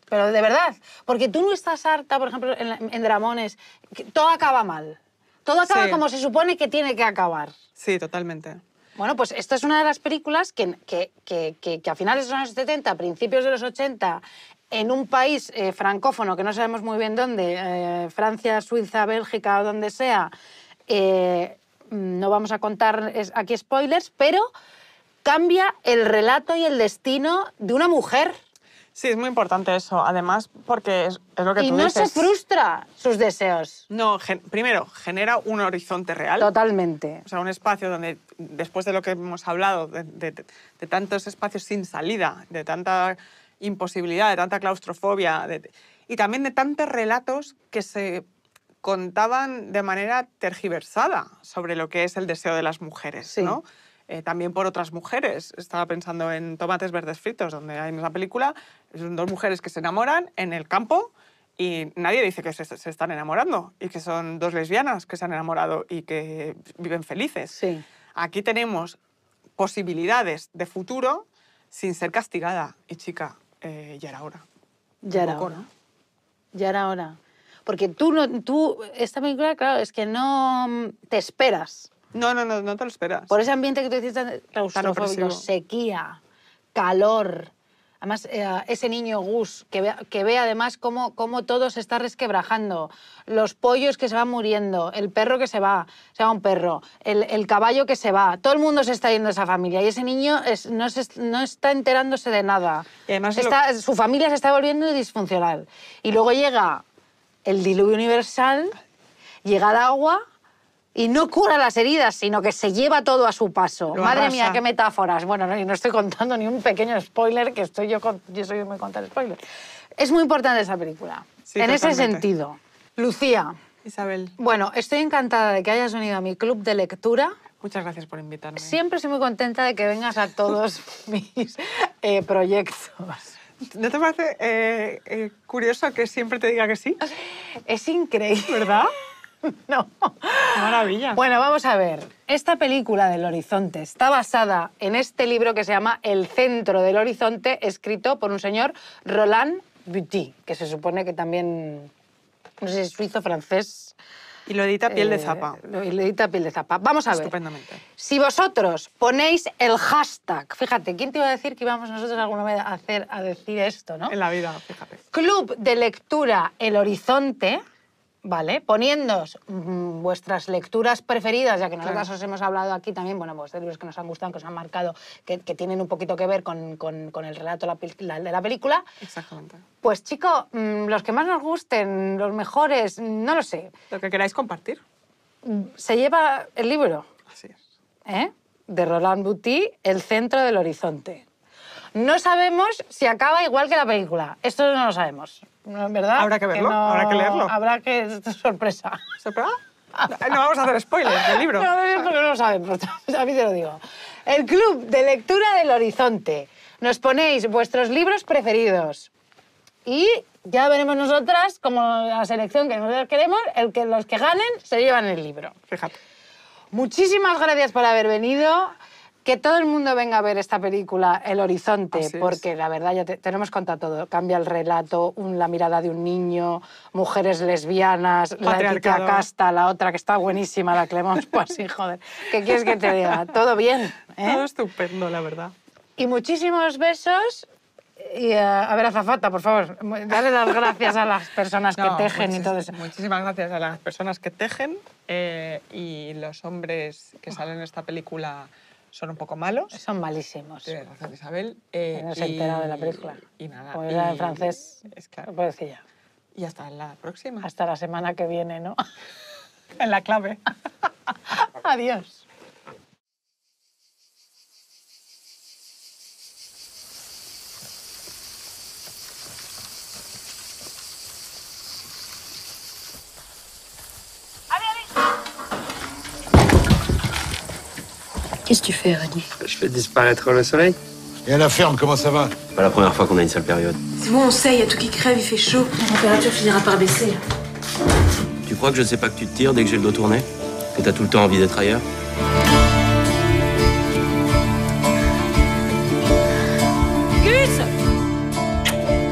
Pero de verdad, porque tú no estás harta, por ejemplo, en, Dramones, todo acaba mal. Todo acaba como se supone que tiene que acabar. Sí, totalmente. Bueno, pues esta es una de las películas que, a finales de los años 70, principios de los 80, en un país eh, francófono, que no sabemos muy bien dónde, eh, Francia, Suiza, Bélgica o donde sea, eh, mm, no vamos a contar aquí spoilers, pero cambia el relato y el destino de una mujer Sí, es muy importante eso. Además, porque es, lo que y no se frustra sus deseos. No, primero, genera un horizonte real. Totalmente. O sea, un espacio donde, después de lo que hemos hablado, de, tantos espacios sin salida, de tanta imposibilidad, de tanta claustrofobia, y también de tantos relatos que se contaban de manera tergiversada sobre lo que es el deseo de las mujeres, ¿no? Eh, también por otras mujeres. Estaba pensando en Tomates Verdes Fritos, donde hay en la película, son dos mujeres que se enamoran en el campo y nadie dice que se, están enamorando y que son dos lesbianas que se han enamorado y que viven felices. Aquí tenemos posibilidades de futuro sin ser castigada. Y chica, eh, ya era hora. Ya era hora. Ya era Porque tú, tú, esta película, claro, es que no mm, te esperas no, no, no, no te lo esperas. Por ese ambiente que tú dices tan claustrofóbico, sequía, calor. Además, eh, ese niño Gus, que ve, que ve además cómo, cómo, todo se está resquebrajando, los pollos que se van muriendo, el perro que se va, se va un perro, el, el caballo que se va, todo el mundo se está yendo a esa familia y ese niño no, no, está enterándose de nada. además Su familia se está volviendo disfuncional. Y luego llega el diluvio universal, llega el agua y no cura las heridas, sino que se lleva todo a su paso. Madre mía, qué metáforas. Bueno, no, estoy contando ni un pequeño spoiler, que estoy yo, con, yo soy muy contar spoiler. Es muy importante esa película, en ese sentido. Lucía. Isabel. Bueno, estoy encantada de que hayas venido a mi club de lectura. Muchas gracias por invitarme. Siempre soy muy contenta de que vengas a todos mis eh, proyectos. ¿No te parece eh, eh, curioso que siempre te diga que sí? Es increíble. ¿Verdad? no. maravilla. Bueno, vamos a ver. Esta película del horizonte está basada en este libro que se llama El centro del horizonte, escrito por un señor Roland Buty, que se supone que también, no sé si es suizo, francés. Y lo edita piel de eh, zapa. y lo edita piel de zapa. Vamos a ver. Estupendamente. Si vosotros ponéis el hashtag, fíjate, ¿quién te iba a decir que íbamos nosotros alguna vez a, hacer, a decir esto, no? En la vida, fíjate. Club de lectura El Horizonte, Vale, poniéndoos mm, vuestras lecturas preferidas, ya que nosotros os hemos hablado aquí también, bueno, pues de libros que nos han gustado, que os han marcado, que, tienen un poquito que ver con, el relato de la, película. Exactamente. Pues chico, mm, los que más nos gusten, los mejores, no lo sé. Lo que queráis compartir. Mm, se lleva el libro. Así es. ¿Eh? De Roland Bouty, El centro del horizonte. No sabemos si acaba igual que la película. Esto no lo sabemos. Habrá que verlo, habrá que leerlo. Habrá que... sorpresa. ¿Sorpresa? No vamos a hacer spoilers del libro. No, no, no lo saben, pues a mí se lo digo. El Club de Lectura del Horizonte. Nos ponéis vuestros libros preferidos. Y ya veremos nosotras, como la selección que nosotros queremos, el que los que ganen se llevan el libro. Fíjate. Muchísimas gracias por haber venido que todo el mundo venga a ver esta película, El Horizonte, porque la verdad ya tenemos contado todo. Cambia el relato, un, la mirada de un niño, mujeres lesbianas, la ética casta, la otra que está buenísima, la Clemón, pues sí, joder. ¿Qué quieres que te diga? Todo bien. ¿eh? Todo estupendo, la verdad. Y muchísimos besos. Y, eh, a ver, Azafata, por favor, dale las gracias a las personas que tejen y todo eso. Muchísimas gracias a las personas que tejen eh, y los hombres que salen en esta película son un poco malos. Son malísimos. Tienes razón, Isabel. Eh, no se ha enterado de la película. Y, nada. Como era en francés, es claro. Pues decir ya. Y hasta la próxima. Hasta la semana que viene, ¿no? en la clave. Adiós. Qu'est-ce que tu fais, René Je fais disparaître le soleil. Et à la ferme, comment ça va pas la première fois qu'on a une sale période. C'est bon, on sait, il y a tout qui crève, il fait chaud. La température finira par baisser. Tu crois que je sais pas que tu te tires dès que j'ai le dos tourné Que t'as tout le temps envie d'être ailleurs Gus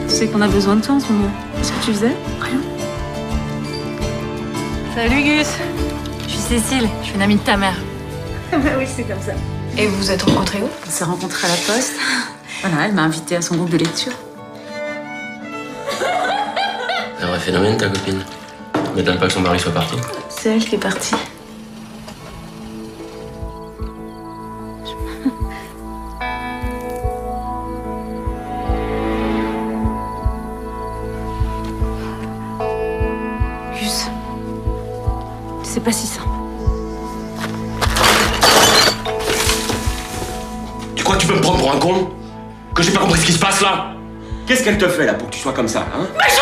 Tu sais qu'on a besoin de toi en ce moment. Qu'est-ce que tu faisais Rien. Salut Gus Je suis Cécile, je suis une amie de ta mère. Bah oui, c'est comme ça. Et vous vous êtes rencontrés où On s'est rencontrés à la poste. Voilà, elle m'a invitée à son groupe de lecture. C'est un vrai phénomène, ta copine. Mais pas que son mari soit parti C'est elle qui est partie. te fais là pour que tu sois comme ça, hein